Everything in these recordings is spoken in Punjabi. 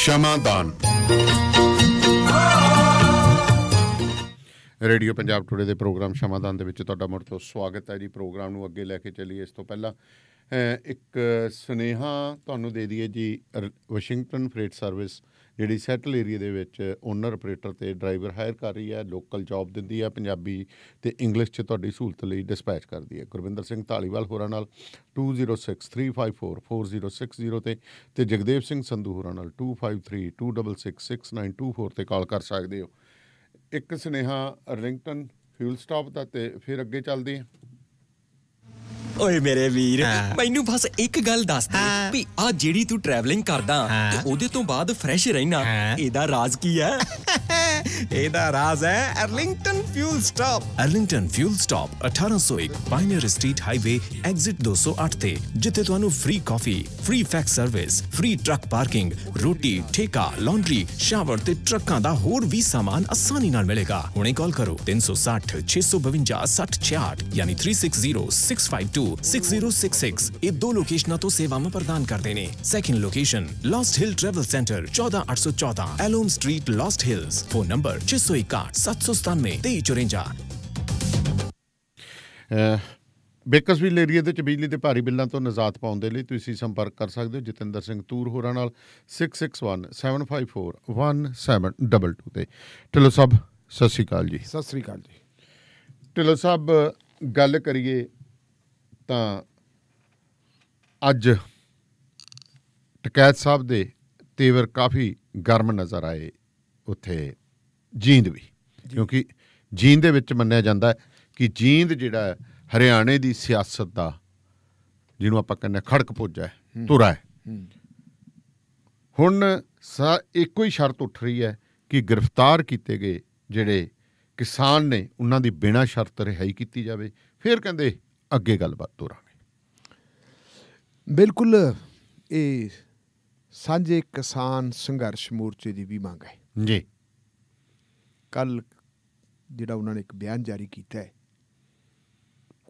ਸ਼ਮਾਦਾਨ ਰੇਡੀਓ ਪੰਜਾਬ ਟੁਡੇ ਦੇ ਪ੍ਰੋਗਰਾਮ ਸ਼ਮਾਦਾਨ ਦੇ ਵਿੱਚ ਤੁਹਾਡਾ ਮੁੜ ਤੋਂ ਸਵਾਗਤ ਹੈ ਜੀ ਪ੍ਰੋਗਰਾਮ ਨੂੰ ਅੱਗੇ ਲੈ ਕੇ ਚੱਲੀਏ ਇਸ ਤੋਂ ਪਹਿਲਾਂ ਇੱਕ ਸੁਨੇਹਾ ਤੁਹਾਨੂੰ ਦੇ ਦਈਏ ਜੀ ਵਾਸ਼ਿੰਗਟਨ ਫਰੇਟ ਸਰਵਿਸ ਜਿਹੜੀ ਸੈਟਲ ਏਰੀਆ ਦੇ ਵਿੱਚ ਓਨਰ ਆਪਰੇਟਰ ਤੇ ਡਰਾਈਵਰ ਹਾਇਰ ਕਰ ਰਹੀ ਹੈ ਲੋਕਲ ਜੌਬ ਦਿੰਦੀ ਹੈ ਪੰਜਾਬੀ ਤੇ ਇੰਗਲਿਸ਼ 'ਚ ਤੁਹਾਡੀ ਸਹੂਲਤ ਲਈ ਡਿਸਪੈਚ ਕਰਦੀ ਹੈ ਗੁਰਵਿੰਦਰ ਸਿੰਘ ਢਾਲੀਵਾਲ ਹੋਰਾਂ ਨਾਲ 2063544060 ਤੇ ਤੇ ਜਗਦੇਵ ਸਿੰਘ ਸੰਧੂ ਹੋਰਾਂ ਨਾਲ 2532666924 ਤੇ ਕਾਲ ਕਰ ਸਕਦੇ ਹੋ ਇੱਕ ਸੁਨੇਹਾ ਰਿੰਗਟਨ ਫਿਊਲ ਸਟਾਪ ਦਾ ਤੇ ਫਿਰ ਅੱਗੇ ਚੱਲਦੇ ਹਾਂ ਓਏ ਮੇਰੇ ਵੀਰ ਮੈਨੂੰ ਬਸ ਇੱਕ ਗੱਲ ਦੱਸ ਦੇ ਵੀ ਆ ਜਿਹੜੀ ਤੂੰ ਟਰੈਵਲਿੰਗ ਕਰਦਾ ਤੇ ਉਹਦੇ ਤੋਂ ਬਾਅਦ ਫਰੈਸ਼ ਰਹਿਣਾ ਇਹਦਾ ਰਾਜ਼ ਕੀ ਹੈ ਇਹਦਾ ਰਾਜ਼ ਹੈ Arlington fuel stop Arlington fuel stop 1801 Pioneer street highway exit 208 ਤੇ ਜਿੱਥੇ ਤੁਹਾਨੂੰ free coffee free fax service free truck parking ਰੋਟੀ ਠੇਕਾ ਲਾਂਡਰੀ ਸ਼ਾਵਰ ਤੇ ਟਰੱਕਾਂ ਦਾ ਹੋਰ ਵੀ ਸਾਮਾਨ ਆਸਾਨੀ ਨਾਲ ਮਿਲੇਗਾ ਹੁਣੇ ਕਾਲ ਕਰੋ 360 652 6066 ਯਾਨੀ 3606526066 ਇਹ ਦੋ ਲੋਕੇਸ਼ਨਾਂ ਤੋਂ ਸੇਵਾਵਾਂ ਪ੍ਰਦਾਨ ਕਰਦੇ ਨੇ second location Lost Hill travel center 14814 Alom street Lost Hills phone number 661 797 2354 Bakersfield area ਦੇ ਚ ਬਿਜਲੀ ਦੇ ਭਾਰੀ ਬਿੱਲਾਂ ਤੋਂ ਨਜ਼ਾਤ ਪਾਉਣ ਦੇ ਲਈ ਤੁਸੀਂ ਸੰਪਰਕ ਕਰ ਸਕਦੇ ਹੋ ਜਤਿੰਦਰ ਸਿੰਘ ਤੂਰ ਹੋਰਾਂ ਨਾਲ 6617541722 ਤੇ ਟਿਲੋ ਸਾਬ ਸਤਿ ਸ੍ਰੀ ਅਕਾਲ ਜੀ ਸਤਿ ਸ੍ਰੀ ਅਕਾਲ ਜੀ ਟਿਲੋ ਸਾਬ ਗੱਲ ਕਰੀਏ ਤਾਂ ਅੱਜ ਟਕੈਤ ਸਾਹਿਬ ਦੇ ਤੇਵਰ ਕਾਫੀ ਗਰਮ ਨਜ਼ਰ ਆਏ ਉੱਥੇ ਜੀਂਦ ਵੀ ਕਿਉਂਕਿ ਜੀਂਦ ਦੇ ਵਿੱਚ ਮੰਨਿਆ ਜਾਂਦਾ ਕਿ ਜੀਂਦ ਜਿਹੜਾ ਹਰਿਆਣੇ ਦੀ ਸਿਆਸਤ ਦਾ ਜਿਹਨੂੰ ਆਪਾਂ ਕਹਿੰਦੇ ਖੜਕ ਪੁੱਜਾ ਹੈ ਧੁਰਾ ਹੈ ਹੁਣ ਇੱਕੋ ਹੀ ਸ਼ਰਤ ਉੱਠ ਰਹੀ ਹੈ ਕਿ ਗ੍ਰਿਫਤਾਰ ਕੀਤੇ ਗਏ ਜਿਹੜੇ ਕਿਸਾਨ ਨੇ ਉਹਨਾਂ ਦੀ ਬਿਨਾ ਸ਼ਰਤ ਰਿਹਾਈ ਕੀਤੀ ਜਾਵੇ ਫਿਰ ਕਹਿੰਦੇ ਅੱਗੇ ਗੱਲਬਾਤ ਤੋਰਾਂਗੇ ਬਿਲਕੁਲ ਇਹ ਸਾਂਝੇ ਕਿਸਾਨ ਸੰਘਰਸ਼ ਮੋਰਚੇ ਦੀ ਵੀ ਮੰਗ ਹੈ ਜੀ ਕੱਲ ਜਿਹੜਾ ਉਹਨਾਂ ਨੇ ਇੱਕ ਬਿਆਨ ਜਾਰੀ ਕੀਤਾ ਹੈ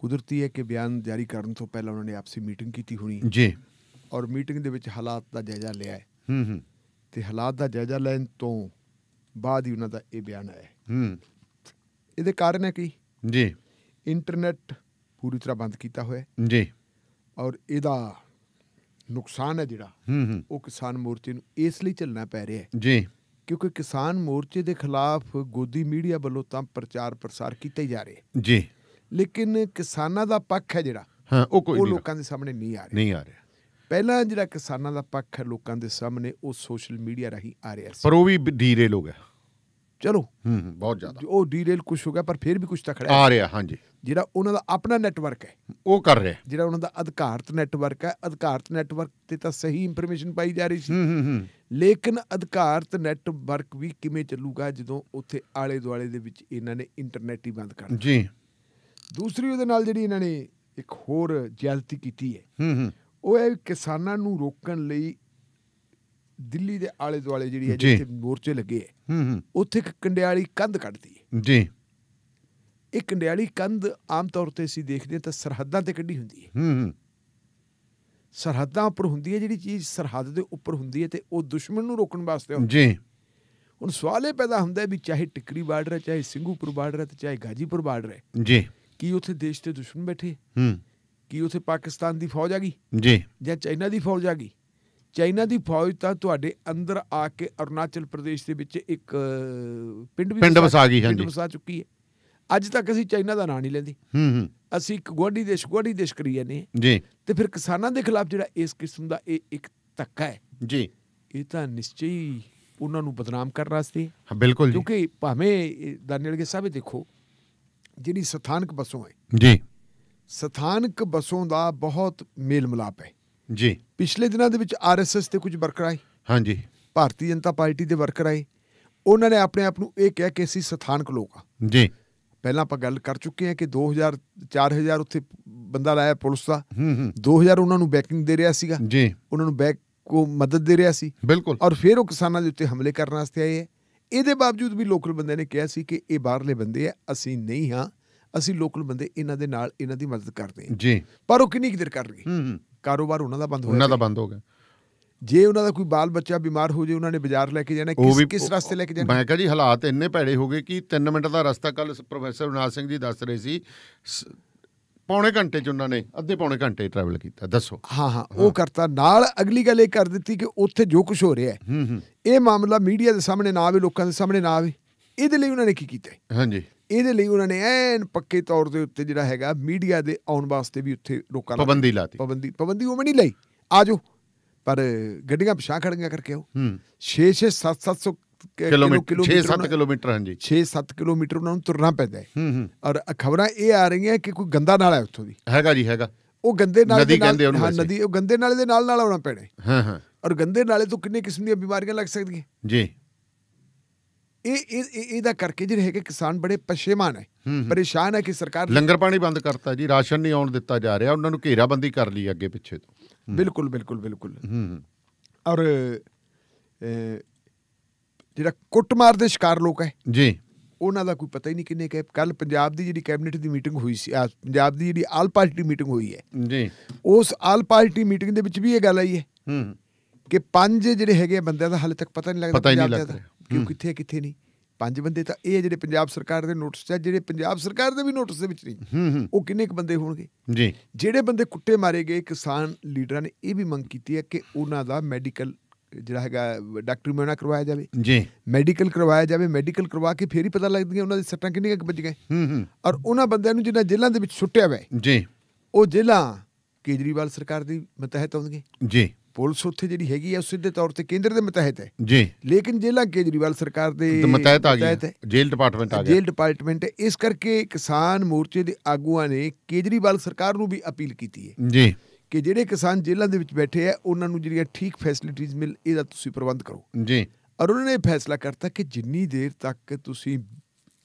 ਕੁਦਰਤੀ ਹੈ ਕਿ ਬਿਆਨ ਜਾਰੀ ਕਰਨ ਤੋਂ ਪਹਿਲਾਂ ਉਹਨਾਂ ਨੇ ਆਪਸੀ ਮੀਟਿੰਗ ਕੀਤੀ ਹੋਣੀ ਜੀ ਔਰ ਮੀਟਿੰਗ ਦੇ ਵਿੱਚ ਹਾਲਾਤ ਦਾ ਜਾਇਜ਼ਾ ਲਿਆ ਹੈ ਹੂੰ ਹੂੰ ਤੇ ਹਾਲਾਤ ਦਾ ਜਾਇਜ਼ਾ ਲੈਣ ਤੋਂ ਬਾਅਦ ਹੀ ਉਹਨਾਂ ਦਾ ਇਹ ਬਿਆਨ ਆਇਆ ਹੂੰ ਇਹਦੇ ਕਾਰਨ ਹੈ ਕੀ ਜੀ ਇੰਟਰਨੈਟ ਪੂਰੀ ਤਰ੍ਹਾਂ ਬੰਦ ਕੀਤਾ ਹੋਇਆ ਹੈ ਜੀ ਔਰ ਇਹਦਾ ਨੁਕਸਾਨ ਹੈ ਜਿਹੜਾ ਉਹ ਕਿਸਾਨ ਮੋਰਚੇ ਨੂੰ ਇਸ ਲਈ ਚੱਲਣਾ ਪੈ ਰਿਹਾ ਹੈ ਜੀ ਕਿਉਂਕਿ ਕਿਸਾਨ ਮੋਰਚੇ ਦੇ ਖਿਲਾਫ ਗੋਦੀ ਮੀਡੀਆ ਵੱਲੋਂ ਤਾਂ ਪ੍ਰਚਾਰ ਪ੍ਰਸਾਰ ਕੀਤਾ ਹੀ ਜਾ ਰਿਹਾ ਜੀ ਲੇਕਿਨ ਕਿਸਾਨਾਂ ਦਾ ਪੱਖ ਹੈ ਜਿਹੜਾ ਹਾਂ ਉਹ ਕੋਈ ਨਹੀਂ ਲੋਕਾਂ ਦੇ ਸਾਹਮਣੇ ਨਹੀਂ ਆ ਰਿਹਾ ਨਹੀਂ ਆ ਰਿਹਾ ਪਹਿਲਾਂ ਜਿਹੜਾ ਕਿਸਾਨਾਂ ਦਾ ਪੱਖ ਹੈ ਲੋਕਾਂ ਦੇ ਸਾਹਮਣੇ ਉਹ ਸੋਸ਼ਲ ਮੀਡੀਆ ਰਾਹੀਂ ਆ ਰਿਹਾ ਸੀ ਪਰ ਉਹ ਵੀ ਧੀਰੇ ਲੋਗ ਹੈ ਚਲੋ ਹੂੰ ਬਹੁਤ ਜ਼ਿਆਦਾ ਉਹ ਡੀਰੇਲ ਕੁਝ ਹੋ ਗਿਆ ਪਰ ਫਿਰ ਵੀ ਕੁਝ ਤਖੜਾ ਆ ਰਿਹਾ ਹਾਂਜੀ ਜਿਹੜਾ ਉਹਨਾਂ ਦਾ ਆਪਣਾ ਨੈਟਵਰਕ ਹੈ ਉਹ ਕਰ ਰਿਹਾ ਜਿਹੜਾ ਉਹਨਾਂ ਦਾ ਅਧਿਕਾਰਤ ਨੈਟਵਰਕ ਹੈ ਅਧਿਕਾਰਤ ਨੈਟਵਰਕ ਤੇ ਤਾਂ ਸਹੀ ਇਨਫੋਰਮੇਸ਼ਨ ਪਾਈ ਜਾ ਰਹੀ ਸੀ ਹੂੰ ਹੂੰ ਲੇਕਿਨ ਅਧਿਕਾਰਤ ਨੈਟਵਰਕ ਵੀ ਕਿਵੇਂ ਚੱਲੂਗਾ ਜਦੋਂ ਉੱਥੇ ਆਲੇ ਦੁਆਲੇ ਦੇ ਵਿੱਚ ਇਹਨਾਂ ਨੇ ਇੰਟਰਨੈਟ ਹੀ ਬੰਦ ਕਰ ਦਿੱਤਾ ਜੀ ਦੂਸਰੀ ਉਹਦੇ ਨਾਲ ਜਿਹੜੀ ਇਹਨਾਂ ਨੇ ਇੱਕ ਹੋਰ ਜ਼ਿਆਦਤੀ ਕੀਤੀ ਹੈ ਹੂੰ ਹੂੰ ਉਹ ਹੈ ਕਿਸਾਨਾਂ ਨੂੰ ਰੋਕਣ ਲਈ ਦਿੱਲੀ ਦੇ ਆਲੇ ਦੁਆਲੇ ਜਿਹੜੀ ਹੈ ਜਿੱਥੇ ਮੋਰਚੇ ਲੱਗੇ ਹੈ ਉੱਥੇ ਇੱਕ ਕੰਡਿਆਲੀ ਕੰਧ ਕੱਢਦੀ ਹੈ ਜੀ ਇਹ ਕੰਡਿਆਲੀ ਕੰਧ ਆਮ ਤੌਰ ਤੇ ਅਸੀਂ ਦੇਖਦੇ ਤਾਂ ਸਰਹੱਦਾਂ ਤੇ ਕੱਢੀ ਹੁੰਦੀ ਹੈ ਹੂੰ ਹੂੰ ਸਰਹੱਦਾਂ ਉੱਪਰ ਹੁੰਦੀ ਹੈ ਜਿਹੜੀ ਚੀਜ਼ ਸਰਹੱਦ ਦੇ ਉੱਪਰ ਹੁੰਦੀ ਹੈ ਤੇ ਉਹ ਦੁਸ਼ਮਣ ਨੂੰ ਰੋਕਣ ਵਾਸਤੇ ਹੁੰਦੀ ਹੈ ਜੀ ਹੁਣ ਸਵਾਲ ਇਹ ਪੈਦਾ ਹੁੰਦਾ ਹੈ ਵੀ ਚਾਹੇ ਟਿਕਰੀ ਬਾਰਡਰ ਹੈ ਚਾਹੇ ਸਿੰਘੂਪੁਰ ਬਾਰਡਰ ਹੈ ਤੇ ਚਾਹੇ ਗਾਜੀਪੁਰ ਬਾਰਡਰ ਹੈ ਜੀ ਕੀ ਉੱਥੇ ਦੇਸ਼ ਤੇ ਦੁਸ਼ਮਣ ਬੈਠੇ ਹੂੰ ਕੀ ਉੱਥੇ ਪਾਕਿਸਤਾਨ ਦੀ ਫੌਜ ਆ ਗਈ ਜੀ ਜਾਂ ਚਾਈਨਾ ਦੀ ਫੌਜ ਆ ਗਈ ਚਾਈਨਾ ਦੀ ਫੌਜ ਤਾਂ ਤੁਹਾਡੇ ਅੰਦਰ ਆ ਕੇ ਅਰੁਣਾਚਲ ਪ੍ਰਦੇਸ਼ ਦੇ ਵਿੱਚ ਇੱਕ ਪਿੰਡ ਵੀ ਪਿੰਡ ਵਸਾ ਗਈ ਹਾਂਜੀ ਵਸਾ ਚੁੱਕੀ ਹੈ ਅੱਜ ਤੱਕ ਅਸੀਂ ਚਾਈਨਾ ਦਾ ਨਾਂ ਨਹੀਂ ਲੈਂਦੇ ਹੂੰ ਹੂੰ ਅਸੀਂ ਇੱਕ ਗਵਾਂਢੀ ਦੇਸ਼ ਗਵਾਂਢੀ ਦੇਸ਼ ਕਰੀ ਜਾਂਦੇ ਹਾਂ ਜੀ ਤੇ ਫਿਰ ਕਿਸਾਨਾਂ ਦੇ ਖਿਲਾਫ ਜਿਹੜਾ ਇਸ ਕਿਸਮ ਦਾ ਇਹ ਇੱਕ ਧੱਕਾ ਹੈ ਜੀ ਇਹ ਤਾਂ ਨਿਸ਼ਚੈ ਉਹਨਾਂ ਨੂੰ ਬਦਨਾਮ ਕਰਨ ਵਾਸਤੇ ਹਾਂ ਬਿਲਕੁਲ ਜੀ ਕਿਉਂਕਿ ਭਾਵੇਂ ਦਾਨੀਲਗੇ ਸਾਹਿਬ ਦੇਖੋ ਜਿਹੜੀ ਸਥਾਨਕ ਬਸੋਂ ਹੈ ਜੀ ਸਥਾਨਕ ਬਸੋਂ ਦਾ ਬਹੁਤ ਮੇਲ ਮਲਾਪ ਹੈ ਜੀ ਪਿਛਲੇ ਦਿਨਾਂ ਦੇ ਵਿੱਚ ਆਰਐਸਐਸ ਤੇ ਕੁਝ ਵਰਕਰ ਆਏ ਹਾਂਜੀ ਭਾਰਤੀ ਜਨਤਾ ਪਾਰਟੀ ਦੇ ਵਰਕਰ ਆਏ ਉਹਨਾਂ ਨੇ ਆਪਣੇ ਆਪ ਨੂੰ ਇਹ ਕਿਹਾ ਕਿ ਅਸੀਂ ਸਥਾਨਕ ਲੋਕ ਆ ਜੀ ਪਹਿਲਾਂ ਆਪਾਂ ਗੱਲ ਕਰ ਚੁੱਕੇ ਹਾਂ ਕਿ 2000 4000 ਉੱਥੇ ਬੰਦਾ ਲਾਇਆ ਪੁਲਿਸ ਦਾ ਹੂੰ 2000 ਉਹਨਾਂ ਨੂੰ ਬੈਕਿੰਗ ਦੇ ਰਿਹਾ ਸੀਗਾ ਜੀ ਉਹਨਾਂ ਨੂੰ ਬੈਕ ਕੋ ਮਦਦ ਦੇ ਰਿਹਾ ਸੀ ਬਿਲਕੁਲ ਔਰ ਫਿਰ ਉਹ ਕਿਸਾਨਾਂ ਦੇ ਉੱਤੇ ਹਮਲੇ ਕਰਨ ਵਾਸਤੇ ਆਏ ਹੈ ਇਹਦੇ ਬਾਵਜੂਦ ਵੀ ਲੋਕਲ ਬੰਦੇ ਨੇ ਕਿਹਾ ਸੀ ਕਿ ਇਹ ਬਾਹਰਲੇ ਬੰਦੇ ਆ ਅਸੀਂ ਨਹੀਂ ਹਾਂ ਅਸੀਂ ਲੋਕਲ ਬੰਦੇ ਇਹਨਾਂ ਦੇ ਨਾਲ ਇਹਨਾਂ ਦੀ ਮਦਦ ਕਰਦੇ ਹਾਂ ਜੀ ਪਰ ਉਹ ਕਿੰਨੀ ਕਰ ਰਹੀ ਹੂੰ ਹੂੰ ਕਾਰੋਬਾਰ ਉਹਨਾਂ ਦਾ ਬੰਦ ਹੋ ਗਿਆ ਉਹਨਾਂ ਦਾ ਬੰਦ ਹੋ ਗਿਆ ਜੇ ਉਹਨਾਂ ਦਾ ਕੋਈ ਬਾਲ ਬੱਚਾ ਬਿਮਾਰ ਹੋ ਜੇ ਉਹਨਾਂ ਨੇ ਬਾਜ਼ਾਰ ਲੈ ਕੇ ਜਾਣਾ ਕਿਸ ਕਿਸ ਰਸਤੇ ਲੈ ਕੇ ਜਾਣਾ ਮੈਂ ਕਹਾਂ ਜੀ ਹਾਲਾਤ ਇੰਨੇ ਭੈੜੇ ਹੋ ਗਏ ਕਿ 3 ਮਿੰਟ ਦਾ ਰਸਤਾ ਕੱਲ ਪ੍ਰੋਫੈਸਰ ਨਾਜ ਸਿੰਘ ਜੀ ਦੱਸ ਰਹੇ ਸੀ ਪੌਣੇ ਘੰਟੇ ਚ ਉਹਨਾਂ ਨੇ ਅੱਧੇ ਪੌਣੇ ਘੰਟੇ ਟਰੈਵਲ ਕੀਤਾ ਦੱਸੋ ਹਾਂ ਹਾਂ ਉਹ ਕਰਤਾ ਨਾਲ ਅਗਲੀ ਗੱਲ ਇਹ ਕਰ ਦਿੱਤੀ ਕਿ ਉੱਥੇ ਜੋ ਕੁਝ ਹੋ ਰਿਹਾ ਹੈ ਇਹ ਮਾਮਲਾ ਮੀਡੀਆ ਦੇ ਸਾਹਮਣੇ ਨਾ ਆਵੇ ਲੋਕਾਂ ਦੇ ਸਾਹਮਣੇ ਨਾ ਆਵੇ ਇਹਦੇ ਲਈ ਉਹਨਾਂ ਨੇ ਕੀ ਕੀਤਾ ਹਾਂਜੀ ਇਹਦੇ ਲਈ ਉਹਨਾਂ ਨੇ ਐਨ ਪੱਕੇ ਤੌਰ ਦੇ ਉੱਤੇ ਜਿਹੜਾ ਹੈਗਾ ਮੀਡੀਆ ਦੇ ਆਉਣ ਵਾਸਤੇ ਵੀ ਉੱਥੇ ਰੋਕਾਂ ਪਾਬੰਦੀ ਲਾਤੀ ਪਾਬੰਦੀ ਪਾਬੰਦੀ ਉਹ ਨਹੀਂ ਲਈ ਆਜੋ ਪਰ ਗੱਡੀਆਂ ਪਿਛਾ ਖੜੀਆਂ ਕਰਕੇ ਆਓ 6 6 7 700 ਕਿਲੋਮੀਟਰ 6-7 ਕਿਲੋਮੀਟਰ ਹਾਂਜੀ 6-7 ਕਿਲੋਮੀਟਰ ਉਹਨਾਂ ਨੂੰ ਤੁਰਨਾ ਪੈਂਦਾ ਹੈ ਔਰ ਖਬਰਾਂ ਇਹ ਆ ਰਹੀਆਂ ਕਿ ਕੋਈ ਗੰਦਾ ਨਾਲਾ ਹੈ ਉੱਥੋਂ ਦੀ ਹੈਗਾ ਜੀ ਹੈਗਾ ਉਹ ਗੰਦੇ ਨਾਲੇ ਦੇ ਨਾਲ ਹਾਂ ਨਦੀ ਉਹ ਗੰਦੇ ਨਾਲੇ ਦੇ ਨਾਲ ਨਾਲ ਆਉਣਾ ਪੈਣਾ ਹੈ ਹਾਂ ਹਾਂ ਔਰ ਗੰਦੇ ਨਾਲੇ ਤੋਂ ਕਿੰਨੇ ਕਿਸਮ ਦੀਆਂ ਬਿਮਾਰੀਆਂ ਲੱਗ ਸਕਦੀਆਂ ਜੀ ਇਹ ਇਹ ਇਹਦਾ ਕਰਕੇ ਜਿਹੜੇ ਹੈਗੇ ਕਿਸਾਨ ਬੜੇ ਪਛੇਮਾਨ ਹੈ ਪਰੇਸ਼ਾਨ ਹੈ ਕਿ ਸਰਕਾਰ ਲੰਗਰ ਪਾਣੀ ਬੰਦ ਕਰਤਾ ਜੀ ਰਾਸ਼ਨ ਨਹੀਂ ਆਉਣ ਦਿੱਤਾ ਜਾ ਰਿਹਾ ਉਹਨਾਂ ਨੂੰ ਘੇਰਾਬੰਦੀ ਕਰ ਲਈ ਅੱਗੇ ਪਿੱਛੇ ਤੋਂ ਬਿਲਕੁਲ ਬਿਲਕੁਲ ਬਿਲਕੁਲ ਔਰ ਜਿਹੜਾ ਕੁੱਟਮਾਰ ਦੇ ਸ਼ਿਕਾਰ ਲੋਕ ਹੈ ਜੀ ਉਹਨਾਂ ਦਾ ਕੋਈ ਪਤਾ ਹੀ ਨਹੀਂ ਕਿੰਨੇ ਕੈਬ ਕੱਲ ਪੰਜਾਬ ਦੀ ਜਿਹੜੀ ਕੈਬਨਿਟ ਦੀ ਮੀਟਿੰਗ ਹੋਈ ਸੀ ਪੰਜਾਬ ਦੀ ਜਿਹੜੀ ਆਲ ਪਾਰਟੀ ਮੀਟਿੰਗ ਹੋਈ ਹੈ ਜੀ ਉਸ ਆਲ ਪਾਰਟੀ ਮੀਟਿੰਗ ਦੇ ਵਿੱਚ ਵੀ ਇਹ ਗੱਲ ਆਈ ਹੈ ਹੂੰ ਕਿ ਪੰਜ ਜਿਹੜੇ ਹੈਗੇ ਬੰਦਿਆਂ ਦਾ ਹਾਲੇ ਤੱਕ ਪਤਾ ਨਹੀਂ ਲੱਗਦਾ ਪਤਾ ਨਹੀਂ ਲੱਗਦਾ ਕਿਉਂਕਿ ਇੱਥੇ ਕਿੱਥੇ ਨਹੀਂ ਪੰਜ ਬੰਦੇ ਤਾਂ ਇਹ ਜਿਹੜੇ ਪੰਜਾਬ ਸਰਕਾਰ ਦੇ ਨੋਟਿਸ 'ਚ ਜਿਹੜੇ ਪੰਜਾਬ ਸਰਕਾਰ ਦੇ ਵੀ ਨੋਟਿਸ ਦੇ ਵਿੱਚ ਨਹੀਂ ਉਹ ਕਿੰਨੇ ਕ ਬੰਦੇ ਹੋਣਗੇ ਜੀ ਜਿਹੜੇ ਬੰਦੇ ਕੁੱਟੇ ਮਾਰੇ ਗਏ ਕਿਸਾਨ ਲੀਡਰਾਂ ਨੇ ਇਹ ਵੀ ਮੰਗ ਕੀਤੀ ਹੈ ਕਿ ਉਹਨਾਂ ਦਾ ਮੈਡੀਕਲ ਜਿਹੜਾ ਹੈਗਾ ਡਾਕਟਰ ਮੈਨਾ ਕਰਵਾਇਆ ਜਾਵੇ ਜੀ ਮੈਡੀਕਲ ਕਰਵਾਇਆ ਜਾਵੇ ਮੈਡੀਕਲ ਕਰਵਾ ਕੇ ਫੇਰ ਹੀ ਪਤਾ ਲੱਗਦੀਆਂ ਉਹਨਾਂ ਦੀ ਸੱਟਾਂ ਕਿੰਨੀਆਂ ਕ ਵੱਜ ਗਏ ਹੂੰ ਹੂੰ ਔਰ ਉਹਨਾਂ ਬੰਦਿਆਂ ਨੂੰ ਜਿਹਨਾਂ ਜ਼ਿਲ੍ਹਿਆਂ ਦੇ ਵਿੱਚ ਛੁੱਟਿਆ ਹੋਇਆ ਜੀ ਉਹ ਜ਼ਿਲ੍ਹਾ ਕੇਜਰੀਵਾਲ ਸਰਕਾਰ ਦੀ ਮਤਹਿਤ ਆਉਣਗੇ ਜੀ ਪੁਲਿਸ ਉੱਥੇ ਜਿਹੜੀ ਹੈਗੀ ਆ ਸਿੱਧੇ ਤੌਰ ਤੇ ਕੇਂਦਰ ਦੇ ਮਤਹਿਤ ਹੈ ਜੀ ਲੇਕਿਨ ਜੇਲਾ ਕੇਜਰੀਵਾਲ ਸਰਕਾਰ ਦੇ ਮਤਹਿਤ ਆ ਗਿਆ ਜੇਲ੍ਹ ਡਿਪਾਰਟਮੈਂਟ ਆ ਗਿਆ ਜੇਲ੍ਹ ਡਿਪਾਰਟਮੈਂਟ ਇਸ ਕਰਕੇ ਕਿਸਾਨ ਮੋਰਚੇ ਦੇ ਆਗੂਆਂ ਨੇ ਕੇਜਰੀਵਾਲ ਸਰਕਾਰ ਨੂੰ ਵੀ ਅਪੀਲ ਕੀਤੀ ਹੈ ਜੀ ਕਿ ਜਿਹੜੇ ਕਿਸਾਨ ਜੇਲਾਂ ਦੇ ਵਿੱਚ ਬੈਠੇ ਆ ਉਹਨਾਂ ਨੂੰ ਜਿਹੜੀਆਂ ਠੀਕ ਫੈਸਿਲਿਟੀਆਂ ਮਿਲ ਇਹਦਾ ਤੁਸੀਂ ਪ੍ਰਬੰਧ ਕਰੋ ਜੀ ਔਰ ਉਹਨਾਂ ਨੇ ਫੈਸਲਾ ਕਰਤਾ ਕਿ ਜਿੰਨੀ ਦੇਰ ਤੱਕ ਤੁਸੀਂ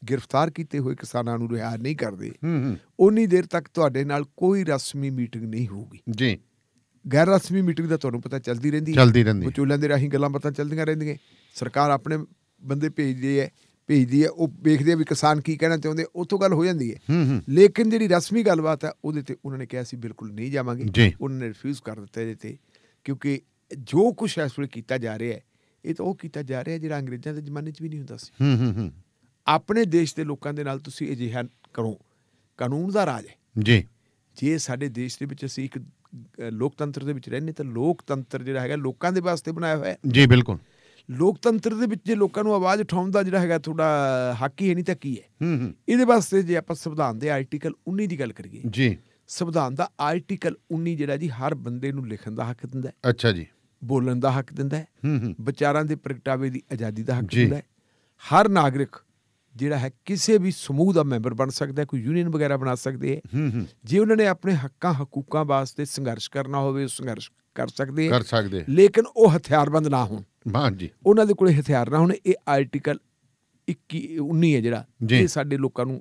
ਗ੍ਰਿਫਤਾਰ ਕੀਤੇ ਹੋਏ ਕਿਸਾਨਾਂ ਨੂੰ ਰਿਹਾ ਨਹੀਂ ਕਰਦੇ ਹੂੰ ਹੂੰ ਉਨੀ ਦੇਰ ਤੱਕ ਤੁਹਾਡੇ ਨਾਲ ਕੋਈ ਰਸਮੀ ਮੀਟਿੰਗ ਨਹੀਂ ਹੋਊਗੀ ਜੀ ਗੈਰ ਰਸਮੀ ਮੀਟਿੰਗ ਦਾ ਤੁਹਾਨੂੰ ਪਤਾ ਚੱਲਦੀ ਰਹਿੰਦੀ ਚੱਲਦੀ ਰਹਿੰਦੀ ਵਿਚੋਲਿਆਂ ਦੇ ਰਾਹੀਂ ਗੱਲਾਂ ਬਾਤਾਂ ਚੱਲਦੀਆਂ ਰਹਿੰਦੀਆਂ ਸਰਕਾਰ ਆਪਣੇ ਬੰਦੇ ਭੇਜਦੀ ਹੈ ਭੇਜਦੀ ਹੈ ਉਹ ਵੇਖਦੇ ਆ ਵੀ ਕਿਸਾਨ ਕੀ ਕਹਿਣਾ ਚਾਹੁੰਦੇ ਉਥੋਂ ਗੱਲ ਹੋ ਜਾਂਦੀ ਹੈ ਲੇਕਿਨ ਜਿਹੜੀ ਰਸਮੀ ਗੱਲਬਾਤ ਹੈ ਉਹਦੇ ਤੇ ਉਹਨਾਂ ਨੇ ਕਿਹਾ ਸੀ ਬਿਲਕੁਲ ਨਹੀਂ ਜਾਵਾਂਗੇ ਉਹਨਾਂ ਨੇ ਰਿਫਿਊਜ਼ ਕਰ ਦਿੱਤਾ ਇਹਦੇ ਤੇ ਕਿਉਂਕਿ ਜੋ ਕੁਝ ਇਸ ਵੇਲੇ ਕੀਤਾ ਜਾ ਰਿਹਾ ਹੈ ਇਹ ਤਾਂ ਉਹ ਕੀਤਾ ਜਾ ਰਿਹਾ ਜਿਹੜਾ ਅੰਗਰੇਜ਼ਾਂ ਦੇ ਜ਼ਮਾਨੇ 'ਚ ਵੀ ਨਹੀਂ ਹੁੰਦਾ ਸੀ ਆਪਣੇ ਦੇਸ਼ ਦੇ ਲੋਕਾਂ ਦੇ ਨਾਲ ਤੁਸੀਂ ਅਜਿਹਾ ਕਰੋ ਕਾਨੂੰਨ ਦਾ ਰਾਜ ਹੈ ਜੀ ਜੇ ਸਾਡੇ ਦੇਸ਼ ਦੇ ਵਿੱਚ ਅਸੀਂ ਇੱਕ ਲੋਕਤੰਤਰ ਦੇ ਵਿੱਚ ਰਹਿਣੇ ਤਾਂ ਲੋਕਤੰਤਰ ਜਿਹੜਾ ਹੈਗਾ ਲੋਕਾਂ ਦੇ ਵਾਸਤੇ ਬਣਾਇਆ ਹੋਇਆ ਹੈ ਜੀ ਬਿਲਕੁਲ ਲੋਕਤੰਤਰ ਦੇ ਵਿੱਚ ਜੇ ਲੋਕਾਂ ਨੂੰ ਆਵਾਜ਼ ਉਠਾਉਣ ਦਾ ਜਿਹੜਾ ਹੈਗਾ ਤੁਹਾਡਾ ਹੱਕ ਹੀ ਨਹੀਂ ਤਾਂ ਕੀ ਹੈ ਇਹਦੇ ਵਾਸਤੇ ਜੇ ਆਪਾਂ ਸੰਵਿਧਾਨ ਦੇ ਆਰਟੀਕਲ 19 ਦੀ ਗੱਲ ਕਰੀਏ ਜੀ ਸੰਵਿਧਾਨ ਦਾ ਆਰਟੀਕਲ 19 ਜਿਹੜਾ ਜੀ ਹਰ ਬੰਦੇ ਨੂੰ ਲਿਖਣ ਦਾ ਹੱਕ ਦਿੰਦਾ ਹੈ ਅੱਛਾ ਜੀ ਬੋਲਣ ਦਾ ਹੱਕ ਦਿੰਦਾ ਹੈ ਵਿਚਾਰਾਂ ਦੇ ਪ੍ਰਗਟਾਵੇ ਦੀ ਆਜ਼ਾਦੀ ਦਾ ਹੱਕ ਦਿੰਦਾ ਹੈ ਹਰ ਨਾਗਰਿਕ ਜਿਹੜਾ ਹੈ ਕਿਸੇ ਵੀ ਸਮੂਹ ਦਾ ਮੈਂਬਰ ਬਣ ਸਕਦਾ ਹੈ ਕੋਈ ਯੂਨੀਅਨ ਵਗੈਰਾ ਬਣਾ ਸਕਦੇ ਹੈ ਜੇ ਉਹਨਾਂ ਨੇ ਆਪਣੇ ਹੱਕਾਂ ਹਕੂਕਾਂ ਵਾਸਤੇ ਸੰਘਰਸ਼ ਕਰਨਾ ਹੋਵੇ ਉਹ ਸੰਘਰਸ਼ ਕਰ ਸਕਦੇ ਕਰ ਸਕਦੇ ਲੇਕਿਨ ਉਹ ਹਥਿਆਰਬੰਦ ਨਾ ਹੋਣ ਹਾਂਜੀ ਉਹਨਾਂ ਦੇ ਕੋਲੇ ਹਥਿਆਰ ਨਾ ਹੋਣ ਇਹ ਆਰਟੀਕਲ 21 19 ਹੈ ਜਿਹੜਾ ਇਹ ਸਾਡੇ ਲੋਕਾਂ ਨੂੰ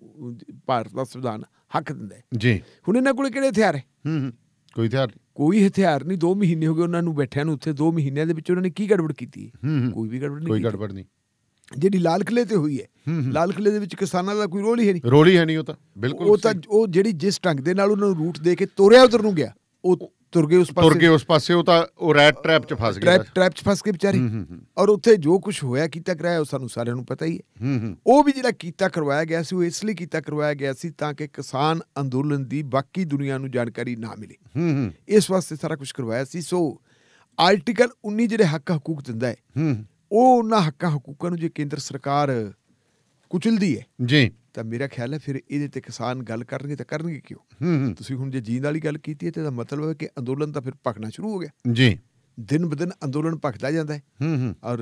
ਭਾਰਤ ਦਾ ਸੰਵਿਧਾਨ ਹੱਕ ਦਿੰਦਾ ਹੈ ਜੀ ਹੁਣ ਇਹਨਾਂ ਕੋਲੇ ਕਿਹੜੇ ਹਥਿਆਰ ਹੈ ਹੂੰ ਹੂੰ ਕੋਈ ਹਥਿਆਰ ਕੋਈ ਹਥਿਆਰ ਨਹੀਂ 2 ਮਹੀਨੇ ਹੋ ਗਏ ਉਹਨਾਂ ਨੂੰ ਬੈਠਿਆਂ ਨੂੰ ਉੱਥੇ 2 ਮਹੀਨਿਆਂ ਦੇ ਵਿੱਚ ਉਹਨਾਂ ਨੇ ਕੀ ਗੜਬੜ ਕੀਤੀ ਕੋਈ ਵੀ ਗੜਬੜ ਨਹੀਂ ਕੋਈ ਗੜਬੜ ਨਹੀਂ ਜਿਹੜੀ ਲਾਲ ਕਿਲੇ ਤੇ ਹੋਈ ਹੈ ਲਾਲ ਕਿਲੇ ਦੇ ਵਿੱਚ ਕਿਸਾਨਾਂ ਦਾ ਕੋਈ ਰੋਲ ਹੀ ਹੈ ਨਹੀਂ ਰੋਲ ਹੀ ਹੈ ਨਹੀਂ ਉਹ ਤਾਂ ਬਿਲਕੁਲ ਉਹ ਤਾਂ ਉਹ ਜਿਹੜੀ ਜਿਸ ਢੰਗ ਦੇ ਨਾਲ ਉਹਨਾਂ ਨੂੰ ਰੂਟ ਦੇ ਕੇ ਤੋਰਿਆ ਉਧਰ ਨੂੰ ਗਿਆ ਉਹ ਤੁਰ ਗਏ ਉਸ ਪਾਸੇ ਤੁਰ ਗਏ ਉਸ ਪਾਸੇ ਉਹ ਤਾਂ ਉਹ ਰੈਟ ਟ੍ਰੈਪ 'ਚ ਫਸ ਗਿਆ ਰੈਟ ਟ੍ਰੈਪ 'ਚ ਫਸ ਕੇ ਵਿਚਾਰੇ ਔਰ ਉੱਥੇ ਜੋ ਕੁਝ ਹੋਇਆ ਕੀਤਾ ਕਰਾਇਆ ਉਹ ਸਾਨੂੰ ਸਾਰਿਆਂ ਨੂੰ ਪਤਾ ਹੀ ਹੈ ਉਹ ਵੀ ਜਿਹੜਾ ਕੀਤਾ ਕਰਵਾਇਆ ਗਿਆ ਸੀ ਉਹ ਇਸ ਲਈ ਕੀਤਾ ਕਰਵਾਇਆ ਗਿਆ ਸੀ ਤਾਂ ਕਿ ਕਿਸਾਨ ਅੰਦੋਲਨ ਦੀ ਬਾਕੀ ਦੁਨੀਆ ਨੂੰ ਜਾਣਕਾਰੀ ਨਾ ਮਿਲੇ ਇਸ ਵਾਸਤੇ ਸਾਰਾ ਕੁਝ ਕਰਵਾਇਆ ਸੀ ਸੋ ਆਰਟੀਕਲ 19 ਜਿਹੜੇ ਹੱਕ ਹਕੂਕ ਦਿੰਦਾ ਹੈ ਉਹ ਉਹਨਾਂ ਹੱਕਾਂ ਹਕੂਕਾਂ ਨੂੰ ਜੇ ਕੇਂਦਰ ਸਰਕਾਰ ਕੁਚਲਦੀ ਹੈ ਜੀ ਤਾਂ ਮੇਰਾ ਖਿਆਲ ਹੈ ਫਿਰ ਇਹਦੇ ਤੇ ਕਿਸਾਨ ਗੱਲ ਕਰਨਗੇ ਤਾਂ ਕਰਨਗੇ ਕਿਉਂ ਤੁਸੀਂ ਹੁਣ ਜੇ ਜੀਂਦ ਵਾਲੀ ਗੱਲ ਕੀਤੀ ਹੈ ਤੇ ਦਾ ਮਤਲਬ ਹੈ ਕਿ ਅੰਦੋਲਨ ਤਾਂ ਫਿਰ ਭਖਣਾ ਸ਼ੁਰੂ ਹੋ ਗਿਆ ਜੀ ਦਿਨ ਬਦਨ ਅੰਦੋਲਨ ਭਖਦਾ ਜਾਂਦਾ ਹੈ ਹੂੰ ਹੂੰ ਔਰ